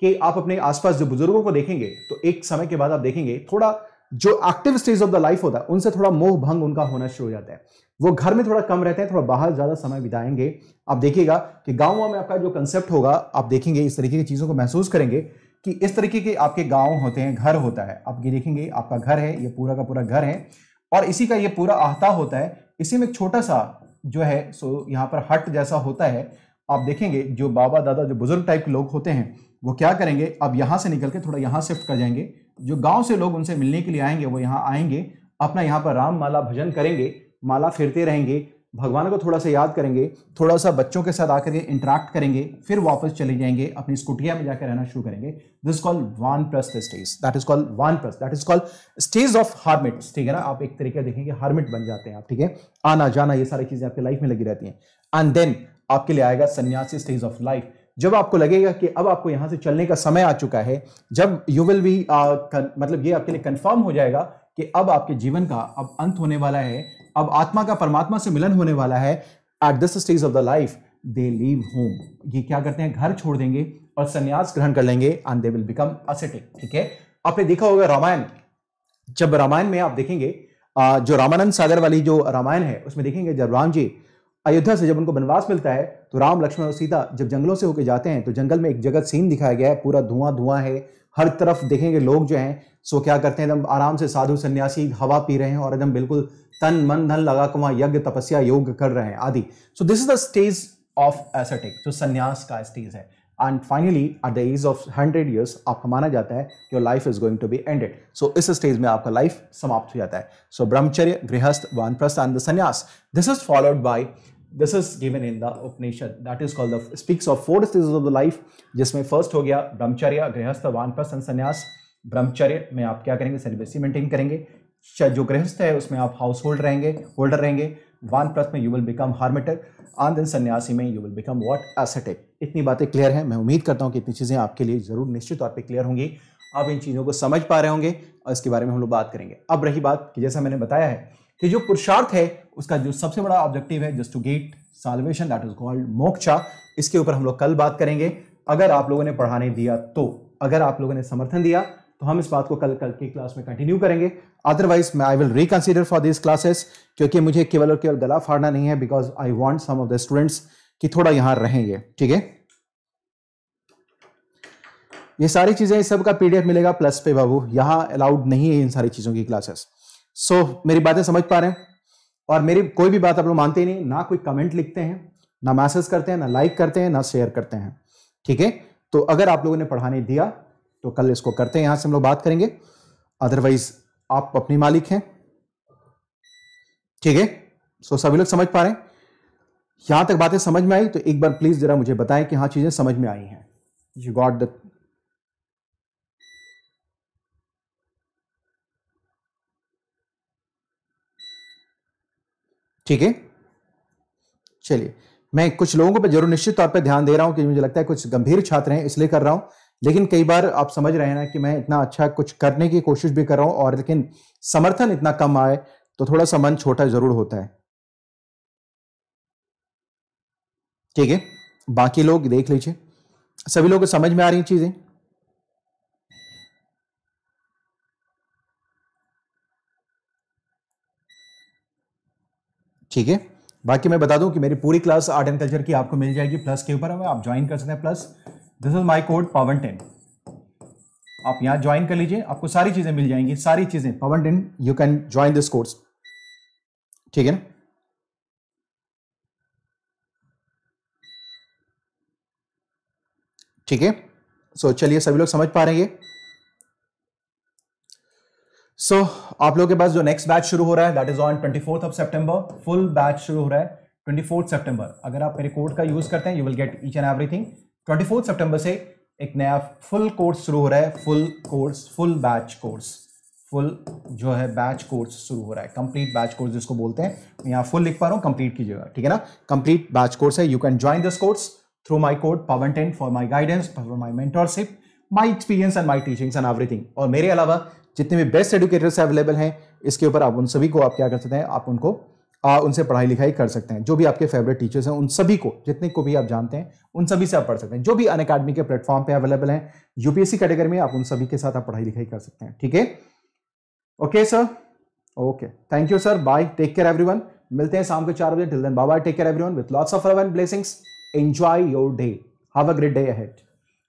कि आप अपने आसपास जो बुजुर्गों को देखेंगे तो एक समय के बाद आप देखेंगे थोड़ा जो active stage of the life होता है उनसे थोड़ा मोह भंग उनका होना शुरू हो जाता है वो घर में थोड़ा कम रहते हैं थोड़ा बाहर ज्यादा समय बिताएंगे आप देखिएगा कि गाँव में आपका जो कंसेप्ट होगा आप देखेंगे इस तरीके की चीजों को महसूस करेंगे कि इस तरीके के आपके गांव होते हैं घर होता है आप ये देखेंगे आपका घर है ये पूरा का पूरा घर है और इसी का ये पूरा आहता होता है इसी में एक छोटा सा जो है सो यहाँ पर हट जैसा होता है आप देखेंगे जो बाबा दादा जो बुजुर्ग टाइप के लोग होते हैं वो क्या करेंगे अब यहाँ से निकल के थोड़ा यहाँ शिफ्ट कर जाएंगे जो गांव से लोग उनसे मिलने के लिए आएंगे वो यहाँ आएंगे अपना यहाँ पर राम माला भजन करेंगे माला फिरते रहेंगे भगवान को थोड़ा सा याद करेंगे थोड़ा सा बच्चों के साथ आकर के इंटरेक्ट करेंगे फिर वापस चले जाएंगे अपनी स्कुटिया में जाकर रहना शुरू करेंगे this call vanaprastha the stage that is call vanaprastha that is call stage of hermit ठीक है ना आप एक तरीके देखेंगे हार्मिट बन जाते हैं आप ठीक है आना जाना ये सारी चीजें आपकी लाइफ में लगी रहती हैं एंड देन आपके लिए आएगा सन्यासी स्टेज ऑफ लाइफ जब आपको लगेगा कि अब आपको यहां से चलने का समय आ चुका है जब यू विल बी मतलब ये आपके लिए कंफर्म हो जाएगा कि अब आपके जीवन का अब अंत होने वाला है अब आत्मा का परमात्मा से मिलन होने वाला है at this stage of the life they leave home ये क्या करते हैं घर छोड़ देंगे और संन्यास ग्रहण कर लेंगे and they will become ascetic ठीक है आपने देखा होगा रामायण जब रामायण में आप देखेंगे uh, जो रामानंद सागर वाली जो रामायण है उसमें देखेंगे जब राम जी अयोध्या से जब उनको वनवास मिलता है तो राम लक्ष्मण और सीता जब जंगलों से होकर जाते हैं तो जंगल में एक जगत सीन दिखाया गया है पूरा धुआं धुआं है हर तरफ देखेंगे लोग जो हैं सो क्या करते हैं एकदम आराम से साधु सन्यासी हवा पी रहे हैं और एकदम बिल्कुल तन मन धन लगा कर वहाँ यज्ञ तपस्या योग कर रहे हैं आदि so this is the stage of ascetic जो संन्यास का स्टेज है and finally at the age of hundred years आपका माना जाता है your life is going to be ended so इस स्टेज में आपका लाइफ समाप्त हो जाता है so brahmacharya grihastha vanaprastha and the sannyasa this is followed by this is given in the Upanishad that is called the speaks of four stages of the life जिसमें first हो गया ब्रह्मचर्य गृहस्थ वानप्रस्थ संन्यास ब्रह्मचर्य में आप क्या करेंगे सेलिब्रेसी मेंटेन करेंगे जो गृहस्थ है उसमें आप हाउस होल्ड रहेंगे होल्डर रहेंगे वानप्रस्थ में यू विल बिकम हार्मेटर आन दिन सन्यासी में you will become what ascetic इतनी बातें क्लियर हैं मैं उम्मीद करता हूँ कि इतनी चीज़ें आपके लिए ज़रूर निश्चित तौर पर क्लियर होंगी आप इन चीज़ों को समझ पा रहे होंगे और इसके बारे में हम लोग बात करेंगे अब रही बात कि जैसा मैंने बताया है कि जो पुरुषार्थ है उसका जो सबसे बड़ा ऑब्जेक्टिव है just to get salvation that is called moksha इसके ऊपर हम लोग कल बात करेंगे अगर आप लोगों ने पढ़ाने दिया तो अगर आप लोगों ने समर्थन दिया तो हम इस बात को कल कल की क्लास में कंटिन्यू करेंगे अदरवाइज मैं I will reconsider for this classes क्योंकि मुझे केवल और केवल गला फाड़ना नहीं है because I want some of the students कि थोड़ा यहां रहेंगे ठीक है ये सारी चीजें इस सब पीडीएफ मिलेगा प्लस पे बाबू यहां अलाउड नहीं है इन सारी चीजों की क्लासेस सो so, मेरी बातें समझ पा रहे हैं और मेरी कोई भी बात आप लोग मानते ही नहीं ना कोई कमेंट लिखते हैं ना मैसेज करते हैं ना लाइक करते हैं ना शेयर करते हैं ठीक है तो अगर आप लोगों ने पढ़ाने दिया तो कल इसको करते हैं यहां से हम लोग बात करेंगे अदरवाइज आप अपनी मालिक हैं ठीक है सो सभी लोग समझ पा रहे हैं यहां तक बातें समझ में आई तो एक बार प्लीज जरा मुझे बताएं कि हाँ चीजें समझ में आई हैं यू गॉट द ठीक है चलिए मैं कुछ लोगों पर जरूर निश्चित तौर पर ध्यान दे रहा हूँ कि मुझे लगता है कुछ गंभीर छात्र हैं इसलिए कर रहा हूँ लेकिन कई बार आप समझ रहे हैं ना कि मैं इतना अच्छा कुछ करने की कोशिश भी कर रहा हूँ और लेकिन समर्थन इतना कम आए तो थोड़ा सा मन छोटा जरूर होता है ठीक है बाकी लोग देख लीजिए सभी लोगों को समझ में आ रही चीज़ें ठीक है बाकी मैं बता दूं कि मेरी पूरी क्लास आर्ट एंड कल्चर की आपको मिल जाएगी प्लस के ऊपर आप ज्वाइन कर सकते हैं plus this is my code Pawan ten आप यहां ज्वाइन कर लीजिए आपको सारी चीज़ें मिल जाएंगी सारी चीज़ें Pawan ten you can join this course ठीक है ना ठीक है सो चलिए सभी लोग समझ पा रहे हैं सो so, आप लोगों के पास जो नेक्स्ट बैच शुरू हो रहा है that is on twenty fourth of September full batch शुरू हो रहा है ट्वेंटी फोर्थ सेप्टेम्बर अगर आप मेरे कोड का यूज करते हैं you will get each and everything twenty fourth September से एक नया फुल कोर्स शुरू हो रहा है full course full batch course full जो है बैच कोर्स शुरू हो रहा है कंप्लीट बैच कोर्स जिसको बोलते हैं यहाँ फुल लिख पा रहा हूँ कंप्लीट कीजिएगा ठीक है ना कंप्लीट बैच कोर्स है you can join this course through my code Pawan ten for my guidance for my mentorship my experience and my teachings and everything और मेरे अलावा जितने भी बेस्ट एडुकेटर्स अवेलेबल हैं इसके ऊपर आप उन सभी को आप क्या कर सकते हैं आप उनको आ, उनसे पढ़ाई लिखाई कर सकते हैं जो भी आपके फेवरेट टीचर्स हैं उन सभी को जितने को भी आप जानते हैं उन सभी से आप पढ़ सकते हैं जो भी अन अकेडमी के प्लेटफॉर्म पे अवेलेबल हैं यूपीएससी कैटेगरी में आप उन सभी के साथ आप पढ़ाई लिखाई कर सकते हैं ठीक है okay sir okay thank you sir bye take care every मिलते हैं शाम को चार बजे till then bye take care everyone with lots of even blessings enjoy your day have a great day ahead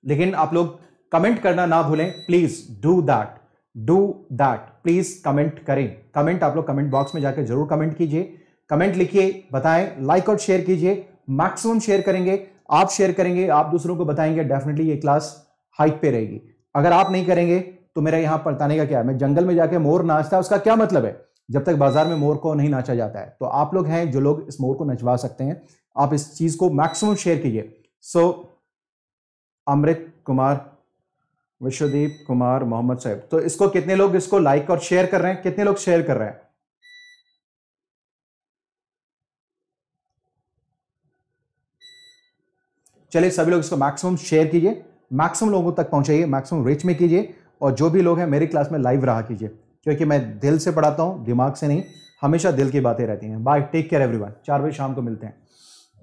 लेकिन आप लोग कमेंट करना ना भूलें please do that do that please comment करें कमेंट आप लोग कमेंट बॉक्स में जाकर जरूर कमेंट कीजिए कमेंट लिखिए बताएं लाइक और शेयर कीजिए मैक्सिमम शेयर करेंगे आप शेयर करेंगे आप दूसरों को बताएंगे डेफिनेटली ये क्लास हाइक पे रहेगी अगर आप नहीं करेंगे तो मेरा पर पड़ताने का क्या है मैं जंगल में जाके मोर नाचता है उसका क्या मतलब है जब तक बाजार में मोर को नहीं नाचा जाता है तो आप लोग हैं जो लोग इस मोर को नचवा सकते हैं आप इस चीज को मैक्सिमम शेयर कीजिए सो so, अमृत कुमार विश्वदीप कुमार मोहम्मद साहब तो इसको कितने लोग इसको लाइक और शेयर कर रहे हैं कितने लोग शेयर कर रहे हैं चलिए सभी लोग इसको मैक्सिमम शेयर कीजिए मैक्सिमम लोगों तक पहुंचाइए मैक्सिमम रीच में कीजिए और जो भी लोग हैं मेरी क्लास में लाइव रहा कीजिए क्योंकि मैं दिल से पढ़ाता हूं दिमाग से नहीं हमेशा दिल की बातें रहती हैं बाय टेक केयर एवरीवन चार बजे शाम को मिलते हैं